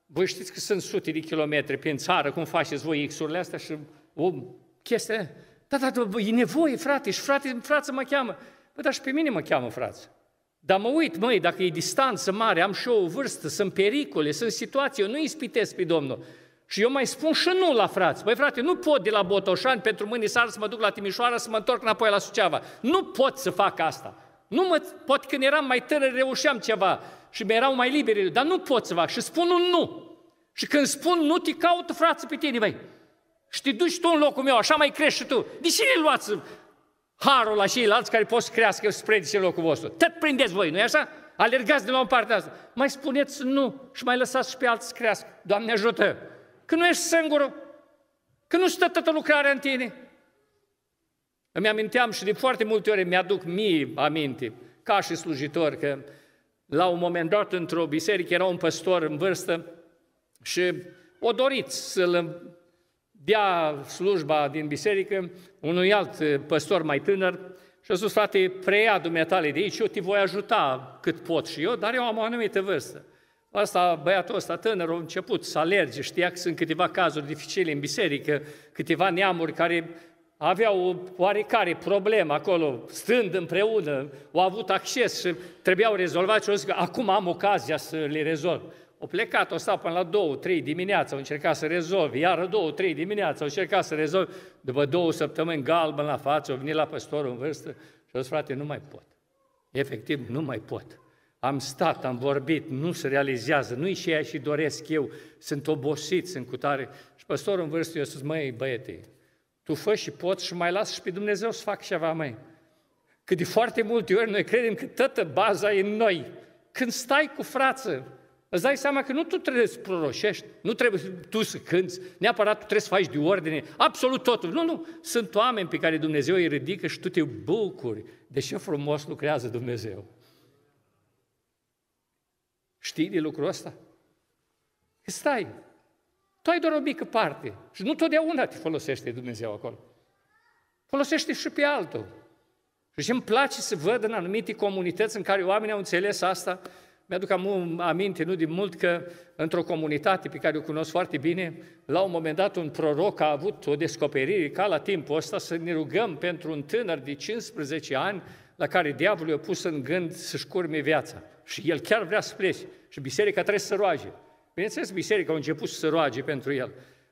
voi știți că sunt sute de kilometri prin țară, cum faceți voi X-urile astea și um, chestia aia. Da, da, da, e nevoie, frate, și frate, frață mă cheamă. Bă, dar și pe mine mă cheamă, frate. Dar mă uit, măi, dacă e distanță mare, am și eu o vârstă, sunt pericole, sunt situații, eu nu ispitesc pe Domnul. Și eu mai spun și nu la frați. Băi, frate, nu pot de la Botoșani pentru mâine sară să mă duc la Timișoara să mă întorc înapoi la Suceava. Nu pot să fac asta. Nu mă, pot când eram mai tânăr reușeam ceva și mi erau mai liberi, dar nu pot să fac. Și spun un nu. Și când spun nu, te caut frață pe tine, băi. Și te duci tu în locul meu, așa mai crești și tu. De ce le luați harul la ceilalți care pot să crească spre în locul vostru? Tot prindeți voi, nu-i așa? Alergați de la o parte asta. Mai spuneți nu și mai lăsați și pe alții să crească. Doamne ajută! Că nu ești singur, că nu stă toată lucrarea în tine. Îmi aminteam și de foarte multe ori mi-aduc mie aminte, ca și slujitor, că la un moment dat într-o biserică era un păstor în vârstă și o doriți să-l dea slujba din biserică unui alt eh, păstor mai tânăr și a spus, frate, preia dumneatale de aici, eu te voi ajuta cât pot și eu, dar eu am o anumită vârstă. Asta, băiatul ăsta tânăr a început să alerge, știa că sunt câteva cazuri dificile în biserică, câteva neamuri care aveau o oarecare problemă acolo, stând împreună, au avut acces și trebuiau rezolvați și au zis că acum am ocazia să le rezolv. O plecat, o sta până la 2, 3 dimineața, au încercat să rezolve, iară 2, 3 dimineața, au încercat să rezolve. După două săptămâni galben la față, au venit la păstorul în vârstă și au zis, frate, nu mai pot. Efectiv, nu mai pot. Am stat, am vorbit, nu se realizează, nu-i și ea și doresc eu, sunt obosit, sunt cu tare. Și păstorul în vârstă eu a zis, măi, băiete, tu fă și poți și mai las și pe Dumnezeu să fac ceva, mai. Că de foarte multe ori noi credem că toată baza e în noi. Când stai cu frață, Îți dai seama că nu tu trebuie să proroșești, nu trebuie tu să cânți, neapărat tu trebuie să faci de ordine, absolut totul. Nu, nu, sunt oameni pe care Dumnezeu îi ridică și tu te bucuri de ce frumos lucrează Dumnezeu. Știi de lucrul ăsta? Stai, tu ai doar o mică parte și nu totdeauna te folosește Dumnezeu acolo. Folosește și pe altul. Și îmi place să văd în anumite comunități în care oamenii au înțeles asta mi-aduc aminte, nu de mult, că într-o comunitate pe care o cunosc foarte bine, la un moment dat un proroc a avut o descoperire ca la timpul ăsta să ne rugăm pentru un tânăr de 15 ani la care diavolul i-a pus în gând să-și curme viața. Și el chiar vrea să plece. Și biserica trebuie să roage. Bineînțeles, biserica a început să roage pentru el.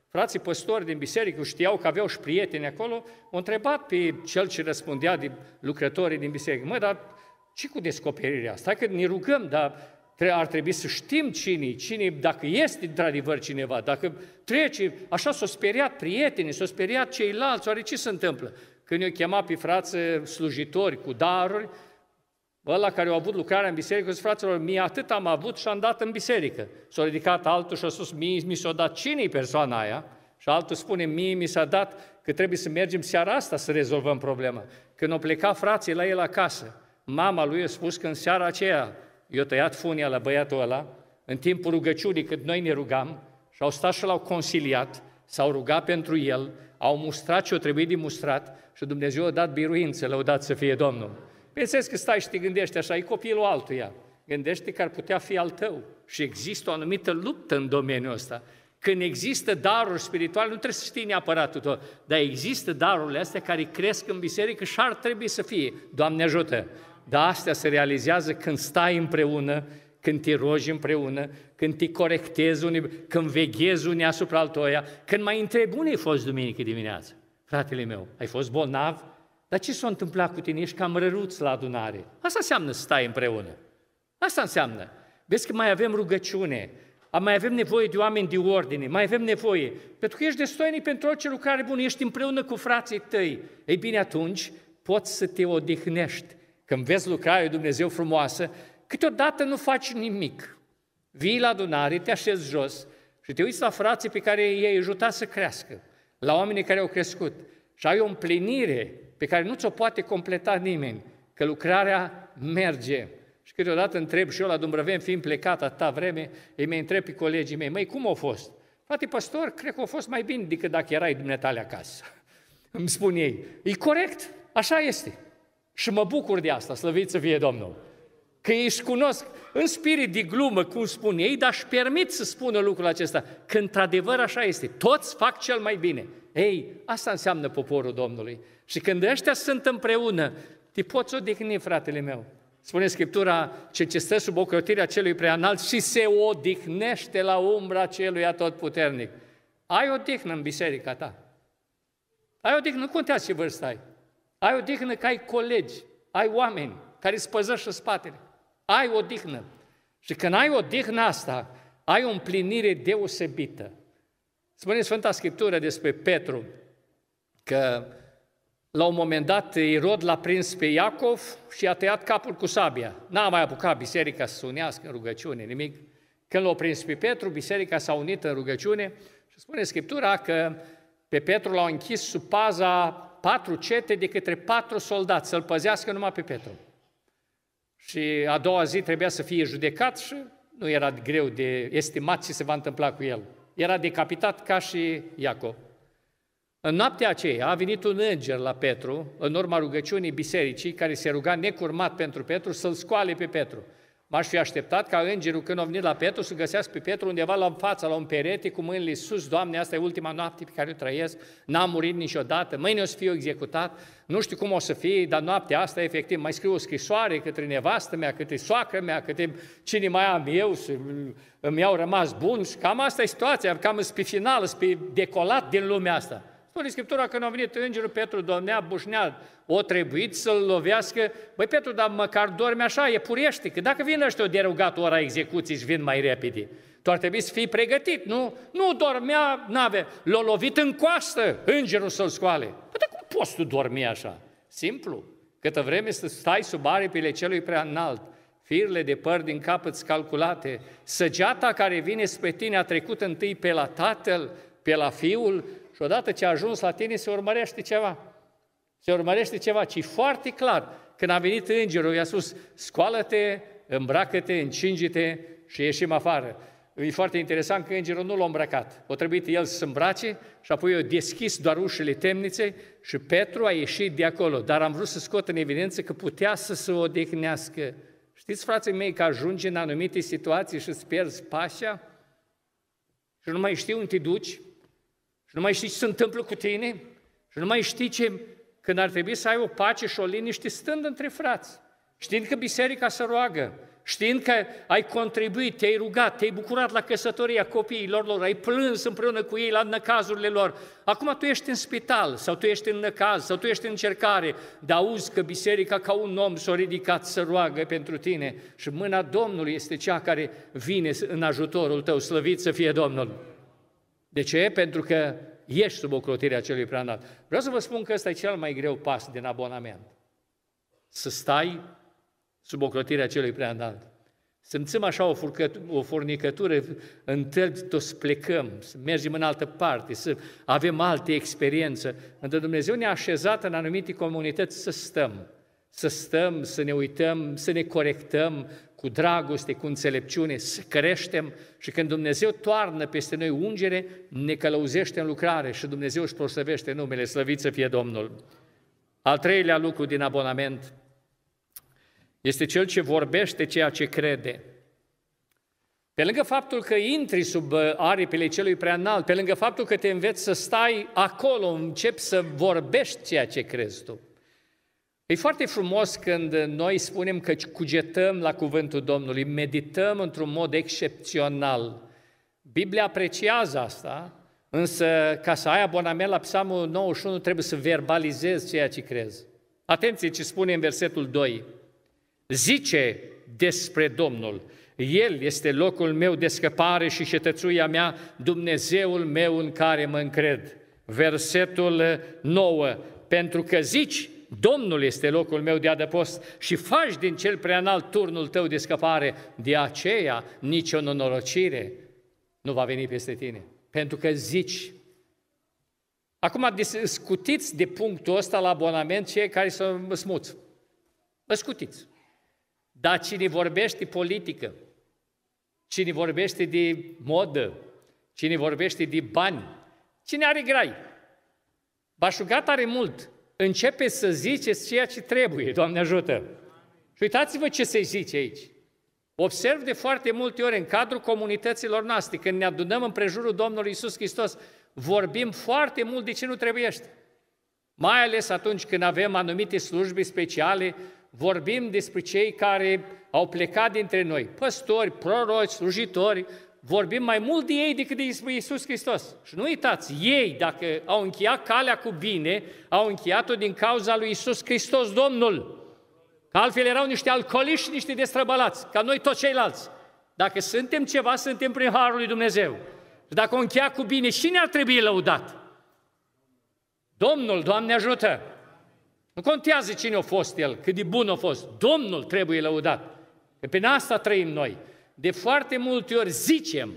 Frații păstori din biserică știau că aveau și prieteni acolo, au întrebat pe cel ce răspundea de lucrătorii din biserică, mă, dar ce cu descoperirea asta? Că ne rugăm, dar ar trebui să știm cine cine dacă este într-adevăr cineva, dacă trece, așa s-au speriat prietenii, s-au speriat ceilalți, oare ce se întâmplă? Când ne-au chemat pe frață slujitori cu daruri, ăla care au avut lucrarea în biserică, zis, fraților, mie atât am avut și am dat în biserică. S-a ridicat altul și a spus, mie mi s-a dat cine persoana aia? Și altul spune, mie mi s-a dat că trebuie să mergem seara asta să rezolvăm problema. Când au plecat frații la el acasă, mama lui a spus că în seara aceea i-a tăiat funia la băiatul ăla, în timpul rugăciunii, cât noi ne rugam, și au stat și l-au consiliat, s-au rugat pentru el, au mustrat ce o trebuie de mustrat și Dumnezeu a dat biruință, dat să fie Domnul. Pensezi că stai și te gândești așa, e copilul altuia. Gândește că ar putea fi al tău. Și există o anumită luptă în domeniul ăsta. Când există daruri spirituale, nu trebuie să știi neapărat tot, dar există darurile astea care cresc în biserică și ar trebui să fie. Doamne ajută! Dar astea se realizează când stai împreună, când te rogi împreună, când te corectezi unii, când veghezi unii asupra altoia, când mai întrebi unde ai fost duminică dimineață. Fratele meu, ai fost bolnav? Dar ce s-a întâmplat cu tine? Ești cam răruț la adunare. Asta înseamnă să stai împreună. Asta înseamnă. Vezi că mai avem rugăciune, mai avem nevoie de oameni de ordine, mai avem nevoie. Pentru că ești destoinic pentru orice lucrare bună, ești împreună cu frații tăi. Ei bine, atunci poți să te odihnești, când vezi lucrarea lui Dumnezeu frumoasă, câteodată nu faci nimic. Vii la adunare, te așezi jos și te uiți la frații pe care i-ai ajutat să crească, la oamenii care au crescut și ai o împlinire pe care nu ți-o poate completa nimeni, că lucrarea merge. Și câteodată întreb și eu la Dumbrăven, fiind plecat atâta vreme, îi mai întreb pe colegii mei, măi, cum au fost? Frate păstor, cred că au fost mai bine decât dacă erai dumneatale acasă. Îmi spun ei, e corect, așa este. Și mă bucur de asta, slăvit să fie Domnul. Că ei își cunosc în spirit de glumă, cum spun ei, dar își permit să spună lucrul acesta, că într-adevăr așa este. Toți fac cel mai bine. Ei, asta înseamnă poporul Domnului. Și când ăștia sunt împreună, te poți odihni, fratele meu. Spune Scriptura, ce ce stă sub ocrotirea celui preanalt și se odihnește la umbra celui atotputernic. Ai odihnă în biserica ta. Ai odihnă, nu contează ce vârstă ai. Ai o dihnă că ai colegi, ai oameni care îți și spatele. Ai o dihnă. Și când ai o dihnă asta, ai o împlinire deosebită. Spune Sfânta Scriptură despre Petru că la un moment dat Irod l-a prins pe Iacov și a tăiat capul cu sabia. N-a mai apucat biserica să unească în rugăciune, nimic. Când l-a prins pe Petru, biserica s-a unit în rugăciune și spune Scriptura că pe Petru l-au închis sub paza patru cete de către patru soldați să-l păzească numai pe Petru. Și a doua zi trebuia să fie judecat și nu era greu de estimat ce se va întâmpla cu el. Era decapitat ca și Iacob. În noaptea aceea a venit un înger la Petru, în urma rugăciunii bisericii, care se ruga necurmat pentru Petru, să-l scoale pe Petru. M-aș fi așteptat ca îngerul când a venit la Petru să găsească pe Petru undeva la fața, la un perete, cu mâinile sus, Doamne, asta e ultima noapte pe care o trăiesc, n-am murit niciodată, mâine o să fiu executat, nu știu cum o să fie, dar noaptea asta, efectiv, mai scriu o scrisoare către nevastă mea, către soacră mea, către cine mai am eu, să îmi iau rămas bun și cam asta e situația, cam spre final, spre decolat din lumea asta. Spune Scriptura că când a venit îngerul, Petru domnea, bușnea, o trebuit să-l lovească. Băi, Petru, dar măcar dorme așa, e puriește, că dacă vin ăștia de rugat ora execuției și vin mai repede, tu ar trebui să fii pregătit, nu? Nu dormea, nave, l-a lovit în coastă îngerul să-l scoale. Păi, dar cum poți tu dormi așa? Simplu, câtă vreme să stai sub aripile celui prea înalt, firele de păr din capăt calculate, săgeata care vine spre tine a trecut întâi pe la Tatăl, pe la Fiul și odată ce a ajuns la tine se urmărește ceva. Se urmărește ceva, ci foarte clar. Când a venit îngerul, i-a spus, scoală-te, îmbracă-te, încinge-te și ieșim afară. E foarte interesant că îngerul nu l-a îmbrăcat. O trebuit el să se îmbrace și apoi a deschis doar ușile temniței și Petru a ieșit de acolo. Dar am vrut să scot în evidență că putea să se odihnească. Știți, frații mei, că ajungi în anumite situații și îți pierzi pașa și nu mai știi unde te duci, și nu mai știi ce se întâmplă cu tine? Și nu mai știi ce, când ar trebui să ai o pace și o liniște stând între frați, știind că biserica se roagă, știind că ai contribuit, te-ai rugat, te-ai bucurat la căsătoria copiilor lor, ai plâns împreună cu ei la năcazurile lor. Acum tu ești în spital, sau tu ești în năcaz, sau tu ești în încercare, dar auzi că biserica ca un om s-a ridicat să roagă pentru tine și mâna Domnului este cea care vine în ajutorul tău, slăvit să fie Domnul. De ce? Pentru că ești sub ocrotirea celui preanalt. Vreau să vă spun că ăsta e cel mai greu pas din abonament. Să stai sub ocrotirea celui preanalt. Simțim așa o, furcăt- o în tot toți plecăm, să mergem în altă parte, să avem alte experiențe. Însă Dumnezeu ne-a așezat în anumite comunități să stăm, să stăm, să ne uităm, să ne corectăm, cu dragoste, cu înțelepciune, să creștem și când Dumnezeu toarnă peste noi ungere, ne călăuzește în lucrare și Dumnezeu își proslăvește numele, slăvit să fie Domnul. Al treilea lucru din abonament este cel ce vorbește ceea ce crede. Pe lângă faptul că intri sub uh, aripile celui prea înalt, pe lângă faptul că te înveți să stai acolo, începi să vorbești ceea ce crezi tu. E foarte frumos când noi spunem că cugetăm la cuvântul Domnului, medităm într-un mod excepțional. Biblia apreciază asta, însă ca să ai abonament la Psalmul 91 trebuie să verbalizezi ceea ce crezi. Atenție ce spune în versetul 2. Zice despre Domnul, El este locul meu de scăpare și cetățuia mea, Dumnezeul meu în care mă încred. Versetul 9. Pentru că zici, Domnul este locul meu de adăpost și faci din cel preanalt turnul tău de scăpare. De aceea nicio nenorocire nu va veni peste tine. Pentru că zici, Acum, scutiți de punctul ăsta la abonament cei care sunt smuți. Vă scutiți. Dar cine vorbește politică, cine vorbește de modă, cine vorbește de bani, cine are grai. Bașugat are mult, începeți să ziceți ceea ce trebuie, Doamne ajută. Și uitați-vă ce se zice aici. Observ de foarte multe ori în cadrul comunităților noastre, când ne adunăm în prejurul Domnului Isus Hristos, vorbim foarte mult de ce nu trebuiește. Mai ales atunci când avem anumite slujbe speciale, vorbim despre cei care au plecat dintre noi, păstori, proroci, slujitori, vorbim mai mult de ei decât de Isus Hristos. Și nu uitați, ei, dacă au încheiat calea cu bine, au încheiat-o din cauza lui Isus Hristos, Domnul. Că altfel erau niște și niște destrăbălați, ca noi toți ceilalți. Dacă suntem ceva, suntem prin Harul lui Dumnezeu. Și dacă o încheia cu bine, cine ar trebui lăudat? Domnul, Doamne ajută! Nu contează cine a fost el, cât de bun a fost. Domnul trebuie lăudat. Că prin asta trăim noi de foarte multe ori zicem,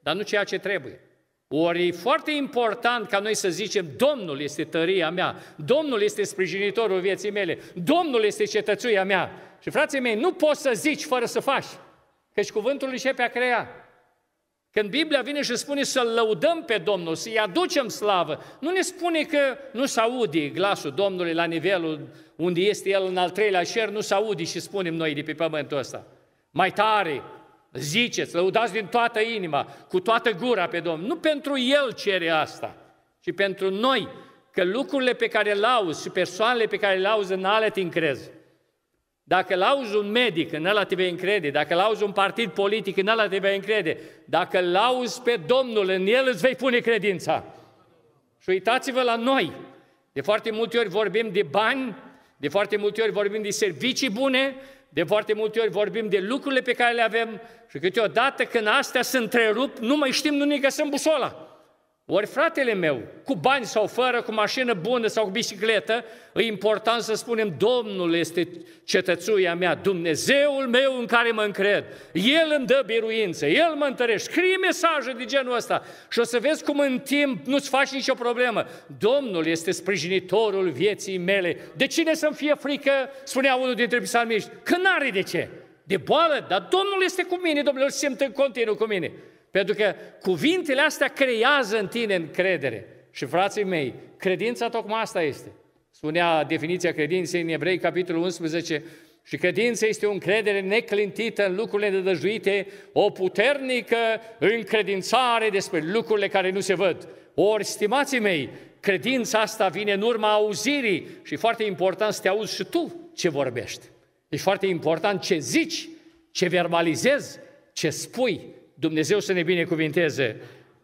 dar nu ceea ce trebuie. Ori e foarte important ca noi să zicem, Domnul este tăria mea, Domnul este sprijinitorul vieții mele, Domnul este cetățuia mea. Și frații mei, nu poți să zici fără să faci, căci cuvântul începe a crea. Când Biblia vine și spune să-L lăudăm pe Domnul, să-I aducem slavă, nu ne spune că nu se aude glasul Domnului la nivelul unde este El în al treilea șer, nu se aude și spunem noi de pe pământul ăsta. Mai tare, Ziceți, lăudați din toată inima, cu toată gura pe Domnul. Nu pentru El cere asta, ci pentru noi, că lucrurile pe care le auzi și persoanele pe care le auzi în alea te încrezi. Dacă îl auzi un medic, în ăla te vei încrede. Dacă îl auzi un partid politic, în ăla te vei încrede. Dacă îl auzi pe Domnul, în el îți vei pune credința. Și uitați-vă la noi. De foarte multe ori vorbim de bani, de foarte multe ori vorbim de servicii bune, de foarte multe ori vorbim de lucrurile pe care le avem și câteodată când astea sunt întrerup, nu mai știm, nu ne găsim busola. Ori fratele meu, cu bani sau fără, cu mașină bună sau cu bicicletă, e important să spunem, Domnul este cetățuia mea, Dumnezeul meu în care mă încred. El îmi dă biruință, El mă întărește. Scrie mesaje de genul ăsta și o să vezi cum în timp nu-ți faci nicio problemă. Domnul este sprijinitorul vieții mele. De cine să-mi fie frică, spunea unul dintre psalmiști, că n-are de ce. De boală, dar Domnul este cu mine, Domnul îl simt în continuu cu mine. Pentru că cuvintele astea creează în tine încredere. Și frații mei, credința tocmai asta este. Spunea definiția credinței în Evrei, capitolul 11, și credința este o încredere neclintită în lucrurile nedăjuite, o puternică încredințare despre lucrurile care nu se văd. Ori, stimații mei, credința asta vine în urma auzirii și e foarte important să te auzi și tu ce vorbești. E foarte important ce zici, ce verbalizezi, ce spui. Dumnezeu să ne binecuvinteze.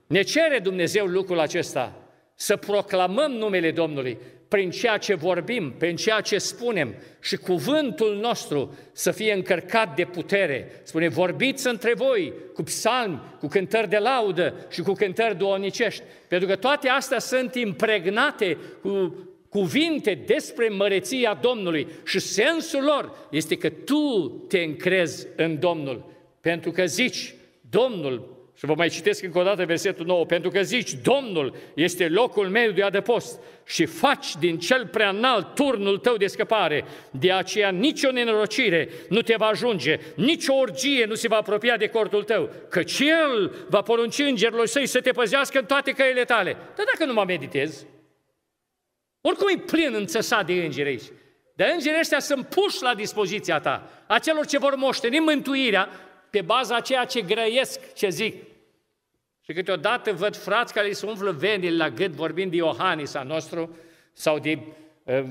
Ne cere Dumnezeu lucrul acesta, să proclamăm numele Domnului prin ceea ce vorbim, prin ceea ce spunem și cuvântul nostru să fie încărcat de putere. Spune, vorbiți între voi cu psalmi, cu cântări de laudă și cu cântări duonicești, pentru că toate astea sunt impregnate cu cuvinte despre măreția Domnului și sensul lor este că tu te încrezi în Domnul, pentru că zici, Domnul, și vă mai citesc încă o dată versetul 9, pentru că zici, Domnul este locul meu de adăpost și faci din cel prea înalt turnul tău de scăpare. De aceea nicio nenorocire nu te va ajunge, nicio orgie nu se va apropia de cortul tău, căci El va porunci îngerilor săi să te păzească în toate căile tale. Dar dacă nu mă meditez, oricum e plin înțăsat de îngeri aici. Dar îngerii ăștia sunt puși la dispoziția ta, a celor ce vor moșteni mântuirea pe baza ceea ce grăiesc, ce zic. Și câteodată văd frați care îi se umflă venile la gât vorbind de Iohannis a nostru sau de uh,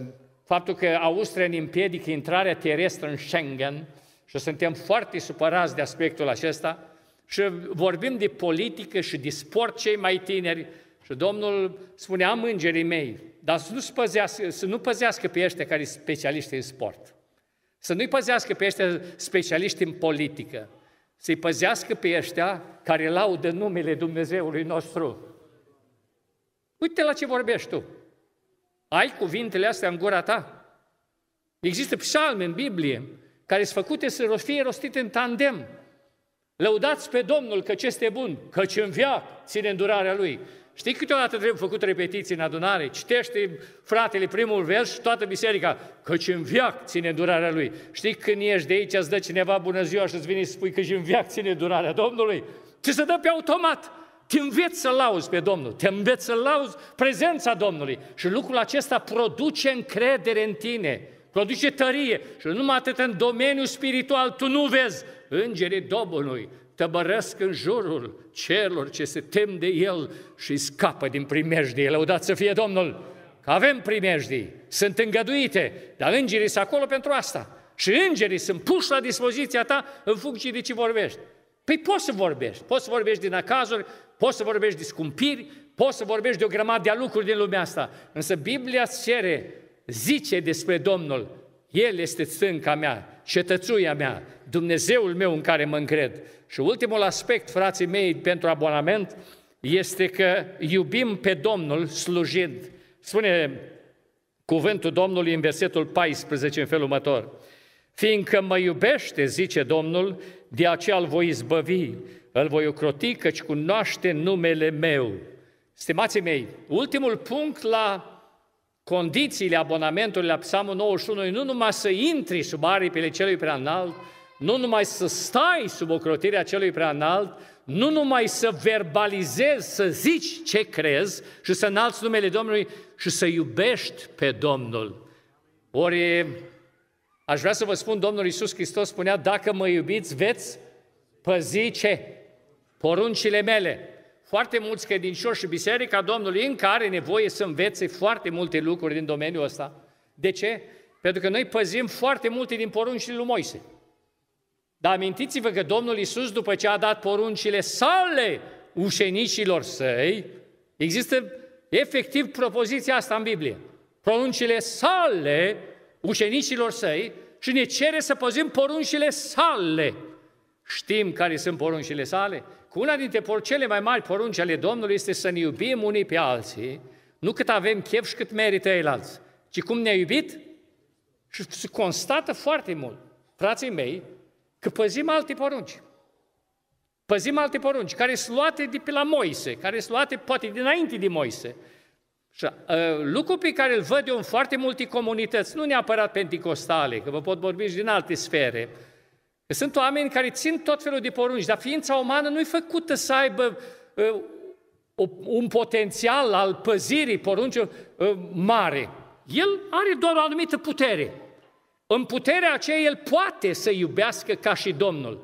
faptul că Austria ne împiedică intrarea terestră în Schengen și suntem foarte supărați de aspectul acesta și vorbim de politică și de sport cei mai tineri și Domnul spunea, am îngerii mei, dar să nu, păzească, să nu păzească pe ăștia care sunt specialiști în sport. Să nu-i păzească pe ăștia specialiști în politică să-i păzească pe ăștia care laudă numele Dumnezeului nostru. Uite la ce vorbești tu. Ai cuvintele astea în gura ta? Există psalme în Biblie care sunt făcute să fie rostite în tandem. Lăudați pe Domnul că ce este bun, căci în viață ține îndurarea Lui. Știi câteodată trebuie făcut repetiții în adunare? Citește fratele primul vers și toată biserica, căci în viac ține durarea lui. Știi când ești de aici, îți dă cineva bună ziua și îți vine să spui că în viac ține durarea Domnului? Ți se dă pe automat. Te înveți să auzi pe Domnul, te înveți să auzi prezența Domnului. Și lucrul acesta produce încredere în tine, produce tărie. Și numai atât în domeniul spiritual tu nu vezi îngerii Domnului, tăbăresc în jurul celor ce se tem de El și scapă din primejdie. Lăudați să fie Domnul! Că avem primejdii, sunt îngăduite, dar îngerii sunt acolo pentru asta. Și îngerii sunt puși la dispoziția ta în funcție de ce vorbești. Păi poți să vorbești, poți să vorbești din acazuri, poți să vorbești de scumpiri, poți să vorbești de o grămadă de lucruri din lumea asta. Însă Biblia cere, zice despre Domnul, El este stânca mea, cetățuia mea, Dumnezeul meu în care mă încred. Și ultimul aspect, frații mei, pentru abonament, este că iubim pe Domnul slujind. Spune cuvântul Domnului în versetul 14 în felul următor. Fiindcă mă iubește, zice Domnul, de aceea îl voi izbăvi, îl voi ocroti, căci cunoaște numele meu. Stimații mei, ultimul punct la condițiile abonamentului la Psalmul 91 nu numai să intri sub aripile celui prea înalt, nu numai să stai sub ocrotirea celui prea înalt, nu numai să verbalizezi, să zici ce crezi și să înalți numele Domnului și să iubești pe Domnul. Ori aș vrea să vă spun, Domnul Iisus Hristos spunea, dacă mă iubiți, veți păzi ce? Poruncile mele. Foarte mulți credincioși și biserica Domnului încă are nevoie să învețe foarte multe lucruri din domeniul ăsta. De ce? Pentru că noi păzim foarte multe din poruncile lui Moise. Dar amintiți-vă că Domnul Isus, după ce a dat poruncile sale ușenicilor săi, există efectiv propoziția asta în Biblie. Poruncile sale ușenicilor săi și ne cere să păzim poruncile sale. Știm care sunt poruncile sale? Cu una dintre cele mai mari porunci ale Domnului este să ne iubim unii pe alții, nu cât avem chef și cât merită el alții, ci cum ne-a iubit și se constată foarte mult. Frații mei, Că păzim alte porunci. Păzim alte porunci, care sunt luate de pe la Moise, care sunt luate poate dinainte de Moise. Și, uh, ă, lucru pe care îl văd eu în foarte multe comunități, nu neapărat pentecostale, că vă pot vorbi și din alte sfere, că sunt oameni care țin tot felul de porunci, dar ființa umană nu e făcută să aibă uh, un potențial al păzirii poruncilor uh, mare. El are doar o anumită putere. În puterea aceea el poate să iubească ca și Domnul.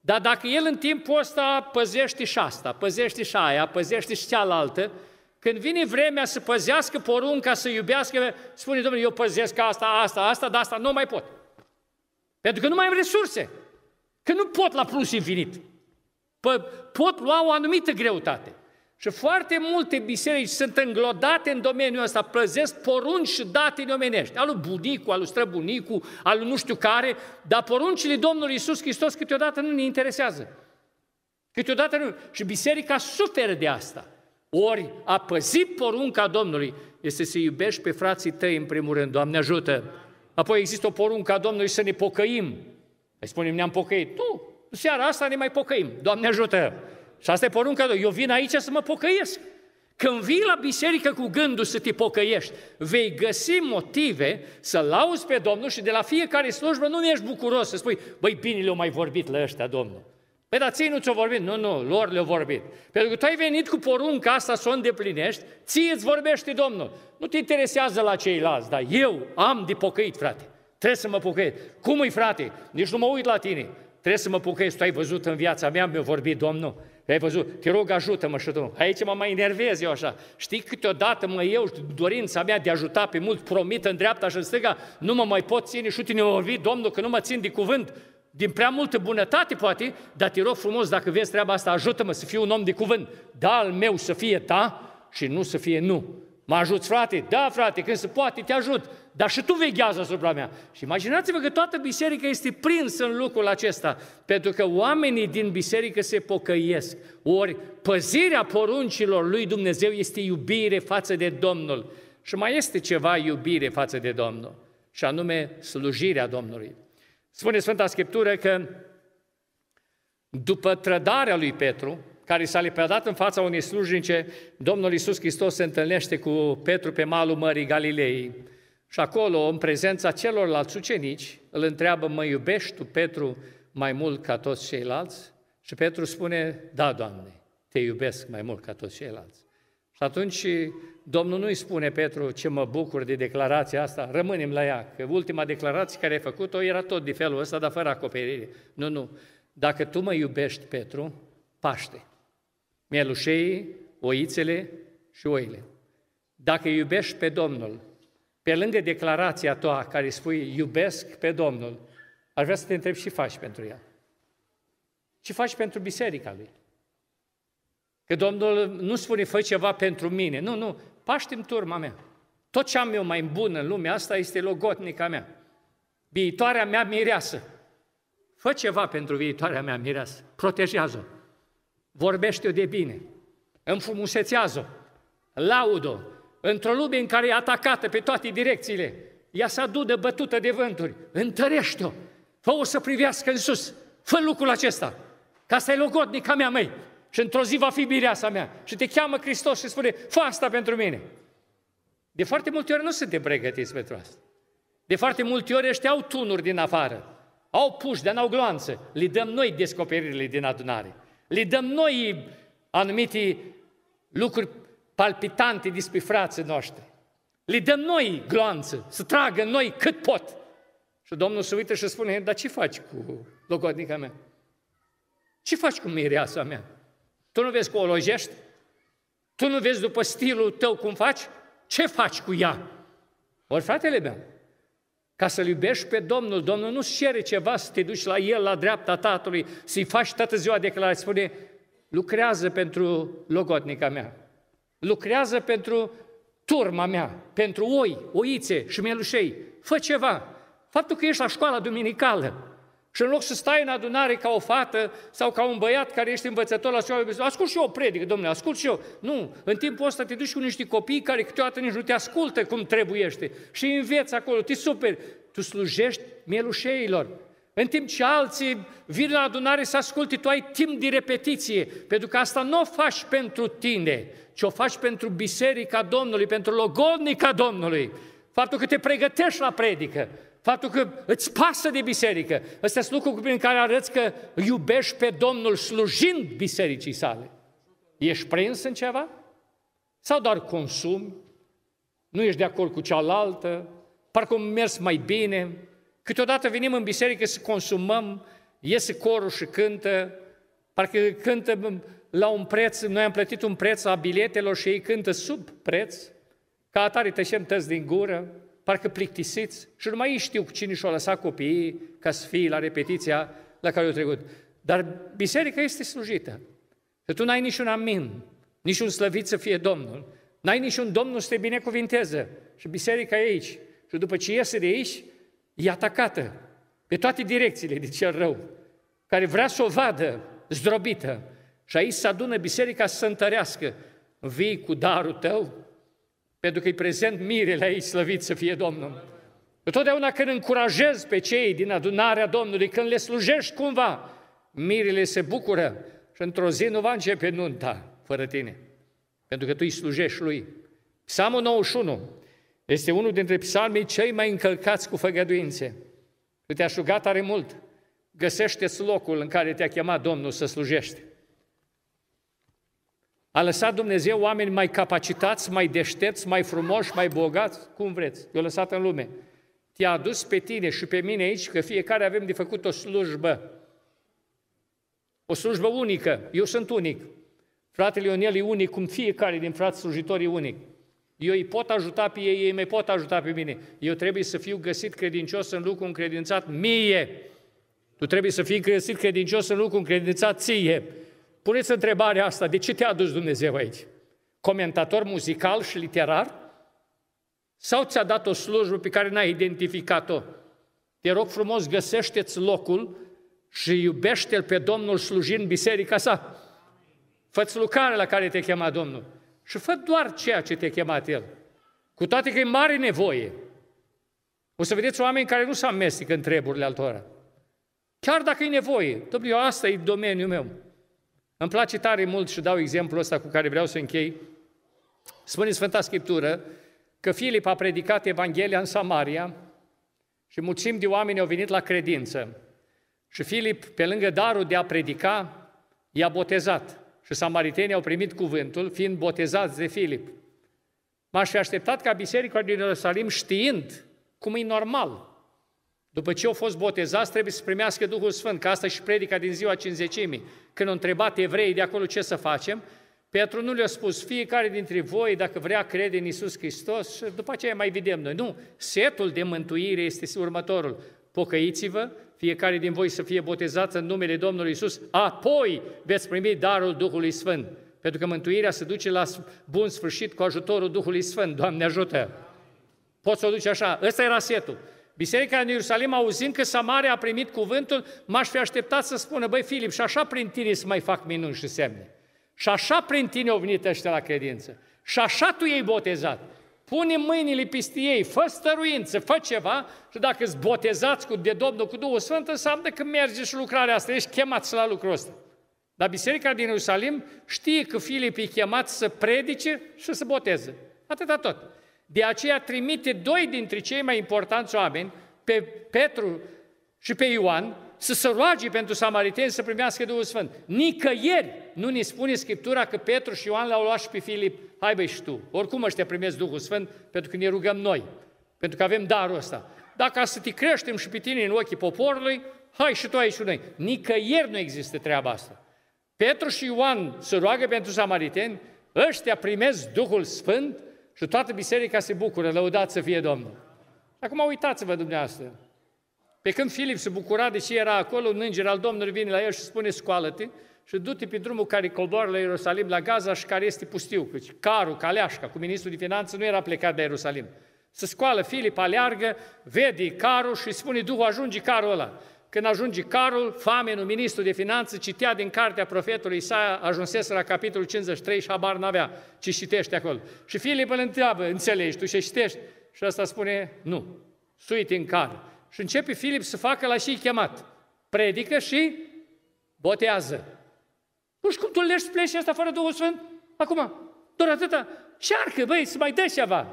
Dar dacă el în timpul ăsta păzește și asta, păzește și aia, păzește și cealaltă, când vine vremea să păzească porunca, să iubească, spune Domnul, eu păzesc asta, asta, asta, dar asta nu mai pot. Pentru că nu mai am resurse. Că nu pot la plus infinit. Pă, pot lua o anumită greutate. Și foarte multe biserici sunt înglodate în domeniul ăsta, plăzesc porunci date în omenești, al lui bunicu, al lui străbunicu, al lui nu știu care, dar poruncile Domnului Isus Hristos câteodată nu ne interesează. Câteodată nu. Și biserica suferă de asta. Ori a păzi porunca Domnului este să iubești pe frații tăi în primul rând, Doamne ajută. Apoi există o poruncă a Domnului să ne pocăim. Îi spunem, ne-am pocăit. Nu, seara asta ne mai pocăim. Doamne ajută! Și asta e porunca lui. Eu vin aici să mă pocăiesc. Când vii la biserică cu gândul să te pocăiești, vei găsi motive să lauzi pe Domnul și de la fiecare slujbă nu ești bucuros să spui, băi, bine le-au mai vorbit la ăștia, Domnul. Păi dar ție nu ți-o vorbit? Nu, nu, lor le au vorbit. Pentru că tu ai venit cu porunca asta să o îndeplinești, ție îți vorbește Domnul. Nu te interesează la ceilalți, dar eu am de pocăit, frate. Trebuie să mă pocăiesc. Cum e, frate? Nici nu mă uit la tine. Trebuie să mă pocăiesc. Tu ai văzut în viața mea, mi-a vorbit Domnul. Ai văzut? Te rog, ajută-mă și tu. Aici mă mai enervez eu așa. Știi, câteodată mă eu, dorința mea de a ajuta pe mult promit în dreapta și în stânga, nu mă mai pot ține și te vorbi, Domnul, că nu mă țin de cuvânt. Din prea multă bunătate, poate, dar te rog frumos, dacă vezi treaba asta, ajută-mă să fiu un om de cuvânt. Da, al meu să fie da și nu să fie nu. Mă ajut, frate? Da, frate, când se poate, te ajut dar și tu veghează asupra mea. Și imaginați-vă că toată biserica este prinsă în lucrul acesta, pentru că oamenii din biserică se pocăiesc. Ori păzirea poruncilor lui Dumnezeu este iubire față de Domnul. Și mai este ceva iubire față de Domnul, și anume slujirea Domnului. Spune Sfânta Scriptură că după trădarea lui Petru, care s-a lepădat în fața unei slujnice, Domnul Iisus Hristos se întâlnește cu Petru pe malul Mării Galilei. Și acolo, în prezența celorlalți ucenici, îl întreabă, mă iubești tu, Petru, mai mult ca toți ceilalți? Și Petru spune, da, Doamne, te iubesc mai mult ca toți ceilalți. Și atunci Domnul nu-i spune Petru ce mă bucur de declarația asta, rămânem la ea, că ultima declarație care ai făcut-o era tot de felul ăsta, dar fără acoperire. Nu, nu. Dacă tu mă iubești, Petru, paște. Mielușeii, oițele și oile. Dacă iubești pe Domnul, pe lângă declarația ta care spui iubesc pe Domnul, Ar vrea să te întreb și faci pentru ea. Ce faci pentru biserica lui? Că Domnul nu spune, fă ceva pentru mine. Nu, nu, în turma mea. Tot ce am eu mai bun în lumea asta este logotnica mea. Viitoarea mea mireasă. Fă ceva pentru viitoarea mea mireasă. Protejează-o. Vorbește-o de bine. Înfrumusețează-o. Laudă-o într-o lume în care e atacată pe toate direcțiile, ea s-a dudă bătută de vânturi, întărește-o, fă-o să privească în sus, fă lucrul acesta, ca să e logodnica mea, măi, și într-o zi va fi mireasa mea. Și te cheamă Hristos și spune, fă asta pentru mine. De foarte multe ori nu suntem pregătiți pentru asta. De foarte multe ori ăștia au tunuri din afară, au puși, dar n-au gloanță. Le dăm noi descoperirile din adunare. Le dăm noi anumite lucruri palpitante despre frații noștri. Le dăm noi gloanță, să tragă noi cât pot. Și Domnul se uită și spune, dar ce faci cu logodnica mea? Ce faci cu mireasa mea? Tu nu vezi că o lojești? Tu nu vezi după stilul tău cum faci? Ce faci cu ea? Ori fratele meu, ca să-L iubești pe Domnul, Domnul nu-ți cere ceva să te duci la El, la dreapta Tatălui, să-i faci toată ziua declarații, spune, lucrează pentru logotnica mea, lucrează pentru turma mea, pentru oi, oițe și mielușei, fă ceva. Faptul că ești la școala duminicală și în loc să stai în adunare ca o fată sau ca un băiat care ești învățător la școală, ascult și eu o predică, domnule, ascult și eu. Nu, în timpul ăsta te duci cu niște copii care câteodată nici nu te ascultă cum trebuiește și înveți acolo, te super. Tu slujești mielușeilor, în timp ce alții vin la adunare să asculte, tu ai timp de repetiție, pentru că asta nu o faci pentru tine, ci o faci pentru biserica Domnului, pentru logodnica Domnului. Faptul că te pregătești la predică, faptul că îți pasă de biserică. Ăsta sunt lucruri prin care arăți că iubești pe Domnul slujind bisericii sale. Ești prins în ceva? Sau doar consumi? Nu ești de acord cu cealaltă? Parcă mers mai bine? Câteodată venim în biserică să consumăm, iese corul și cântă, parcă cântă la un preț, noi am plătit un preț a biletelor și ei cântă sub preț, ca atare tășem tăți din gură, parcă plictisiți și numai ei știu cu cine și-au lăsat copiii ca să fie la repetiția la care au trecut. Dar biserica este slujită. Că tu n-ai niciun amin, niciun slăvit să fie Domnul, n-ai niciun Domnul să te binecuvinteze. Și biserica e aici. Și după ce iese de aici, e atacată pe toate direcțiile de cel rău, care vrea să o vadă zdrobită. Și aici se adună biserica să se întărească. Vii cu darul tău, pentru că îi prezent mirele aici, slăvit să fie Domnul. Totdeauna când încurajezi pe cei din adunarea Domnului, când le slujești cumva, mirele se bucură și într-o zi nu va începe nunta fără tine, pentru că tu îi slujești lui. Psalmul 91, este unul dintre psalmii cei mai încălcați cu făgăduințe. Te-aș ruga tare mult. Găsește-ți locul în care te-a chemat Domnul să slujești. A lăsat Dumnezeu oameni mai capacitați, mai deștepți, mai frumoși, mai bogați, cum vreți. I-a lăsat în lume. Te-a adus pe tine și pe mine aici, că fiecare avem de făcut o slujbă. O slujbă unică. Eu sunt unic. Fratele Ionel e unic, cum fiecare din frați slujitori unic. Eu îi pot ajuta pe ei, ei mai pot ajuta pe mine. Eu trebuie să fiu găsit credincios în lucru încredințat mie. Tu trebuie să fii găsit credincios în lucru încredințat ție. Puneți întrebarea asta, de ce te-a dus Dumnezeu aici? Comentator muzical și literar? Sau ți-a dat o slujbă pe care n-ai identificat-o? Te rog frumos, găsește-ți locul și iubește-L pe Domnul slujind biserica sa. Fă-ți lucrarea la care te chema Domnul și fă doar ceea ce te-a chemat El. Cu toate că e mare nevoie. O să vedeți oameni care nu se amestecă în treburile altora. Chiar dacă e nevoie. Domnule, asta e domeniul meu. Îmi place tare mult și dau exemplul ăsta cu care vreau să închei. Spune Sfânta Scriptură că Filip a predicat Evanghelia în Samaria și mulțim de oameni au venit la credință. Și Filip, pe lângă darul de a predica, i-a botezat și samaritenii au primit cuvântul, fiind botezați de Filip. M-aș fi așteptat ca biserica din Ierusalim, știind cum e normal, după ce au fost botezați, trebuie să primească Duhul Sfânt, că asta și predica din ziua cinzecimii. Când au întrebat evreii de acolo ce să facem, Petru nu le-a spus, fiecare dintre voi, dacă vrea, crede în Isus Hristos și după aceea mai vedem noi. Nu, setul de mântuire este următorul. Pocăiți-vă, fiecare din voi să fie botezat în numele Domnului Isus, apoi veți primi darul Duhului Sfânt. Pentru că mântuirea se duce la bun sfârșit cu ajutorul Duhului Sfânt. Doamne ajută! Poți să o duci așa. Ăsta era setul. Biserica în Ierusalim, auzind că Samaria a primit cuvântul, m-aș fi așteptat să spună, băi, Filip, și așa prin tine să mai fac minuni și semne. Și așa prin tine au venit ăștia la credință. Și așa tu ei botezat pune mâinile peste ei, fă stăruință, fă ceva și dacă îți botezați cu, de Domnul cu Duhul Sfânt, înseamnă că merge și lucrarea asta, ești chemat la lucrul ăsta. Dar biserica din Ierusalim știe că Filip e chemat să predice și să boteze. Atâta tot. De aceea trimite doi dintre cei mai importanți oameni, pe Petru și pe Ioan, să se roage pentru samariteni să primească Duhul Sfânt. Nicăieri nu ne spune Scriptura că Petru și Ioan l-au luat și pe Filip hai băi și tu. Oricum ăștia primesc Duhul Sfânt pentru că ne rugăm noi, pentru că avem darul ăsta. Dacă să te creștem și pe tine în ochii poporului, hai și tu aici cu noi. Nicăieri nu există treaba asta. Petru și Ioan se roagă pentru samariteni, ăștia primesc Duhul Sfânt și toată biserica se bucură, lăudați să fie Domnul. Acum uitați-vă dumneavoastră. Pe când Filip se bucura de ce era acolo, un înger al Domnului vine la el și spune, scoală-te, și du-te pe drumul care coboară la Ierusalim, la Gaza și care este pustiu, căci carul, caleașca cu ministrul de finanță nu era plecat de Ierusalim. Se scoală Filip, aleargă, vede carul și spune, Duhul, ajunge carul ăla. Când ajunge carul, famenul, ministrul de finanță, citea din cartea profetului Isaia, ajunsese la capitolul 53 și habar n-avea ce citește acolo. Și Filip îl întreabă, înțelegi tu ce citești? Și asta spune, nu, suite în car. Și începe Filip să facă la și chemat. Predică și botează. Nu știu cum tu lești pleși asta fără Duhul Sfânt? Acum, doar atâta. Cearcă, băi, să mai dă ceva.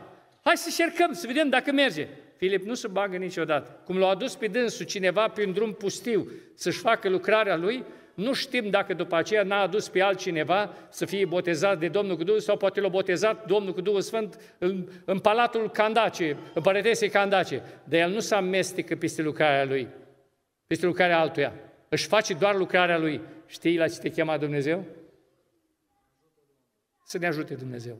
Hai să cercăm, să vedem dacă merge. Filip nu se bagă niciodată. Cum l-a adus pe dânsul cineva pe un drum pustiu să-și facă lucrarea lui, nu știm dacă după aceea n-a adus pe altcineva să fie botezat de Domnul cu Duhul sau poate l-a botezat Domnul cu Duhul Sfânt în, în palatul Candace, în părătesei Candace. Dar el nu se amestecă peste lucrarea lui, peste lucrarea altuia. Își face doar lucrarea lui. Știi la ce te cheamă Dumnezeu? Să ne ajute Dumnezeu.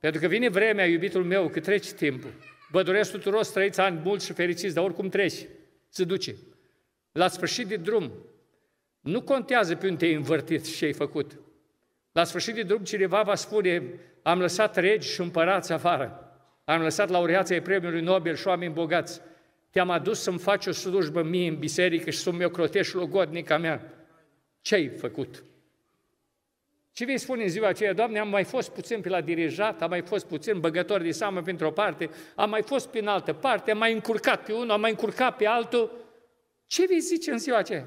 Pentru că vine vremea, iubitul meu, că trece timpul. Vă doresc tuturor să trăiți ani mulți și fericiți, dar oricum treci, se duce. La sfârșit de drum, nu contează pe unde te-ai învârtit și ce ai făcut. La sfârșit de drum cineva va spune, am lăsat regi și împărați afară, am lăsat laureații ai premiului Nobel și oameni bogați, te-am adus să-mi faci o slujbă mie în biserică și să-mi ocrotești logodnica mea. Ce ai făcut? Ce vei spune în ziua aceea, Doamne, am mai fost puțin pe la dirijat, am mai fost puțin băgător de seamă printr o parte, am mai fost pe altă parte, am mai încurcat pe unul, am mai încurcat pe altul. Ce vei zice în ziua aceea?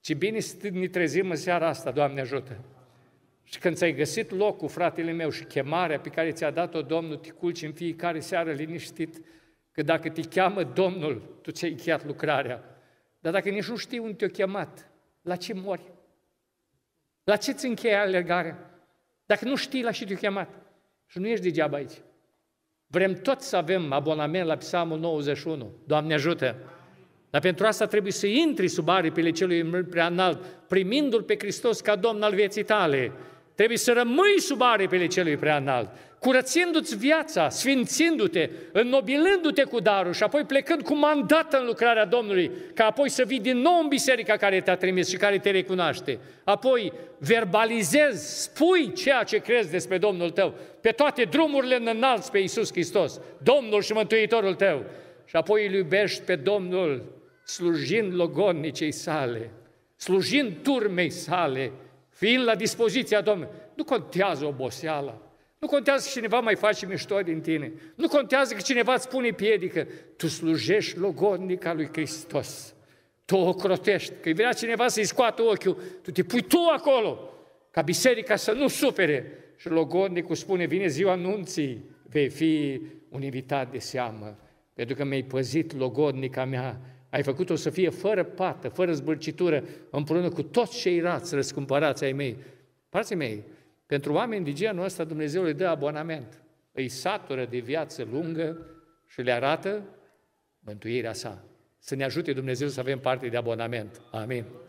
Ce bine să ne trezim în seara asta, Doamne ajută! Și când ți-ai găsit locul, fratele meu, și chemarea pe care ți-a dat-o Domnul, te culci în fiecare seară liniștit, că dacă te cheamă Domnul, tu ți-ai încheiat lucrarea. Dar dacă nici nu știi unde te-a chemat, la ce mori? La ce ți încheie alergarea? Dacă nu știi la ce te chemat și nu ești degeaba aici. Vrem tot să avem abonament la Psalmul 91. Doamne ajută! Dar pentru asta trebuie să intri sub aripile celui prea înalt, primindu-L pe Hristos ca Domn al vieții tale. Trebuie să rămâi sub aripile celui prea înalt curățindu-ți viața, sfințindu-te, înnobilându-te cu darul și apoi plecând cu mandat în lucrarea Domnului, ca apoi să vii din nou în biserica care te-a trimis și care te recunoaște. Apoi verbalizezi, spui ceea ce crezi despre Domnul tău. Pe toate drumurile înalți pe Iisus Hristos, Domnul și Mântuitorul tău. Și apoi îl iubești pe Domnul slujind logodnicei sale, slujind turmei sale, fiind la dispoziția Domnului. Nu contează oboseala, nu contează că cineva mai face mișto din tine. Nu contează că cineva îți pune piedică. Tu slujești logodnica lui Hristos. Tu o crotești. Că vrea cineva să-i scoată ochiul, tu te pui tu acolo, ca biserica să nu supere. Și logodnicul spune, vine ziua anunții, vei fi un invitat de seamă, pentru că mi-ai păzit logodnica mea, ai făcut-o să fie fără pată, fără zbârcitură, împreună cu toți cei rați răscumpărați ai mei. Parații mei, pentru oameni de genul ăsta Dumnezeu le dă abonament. Îi satură de viață lungă și le arată mântuirea sa. Să ne ajute Dumnezeu să avem parte de abonament. Amin.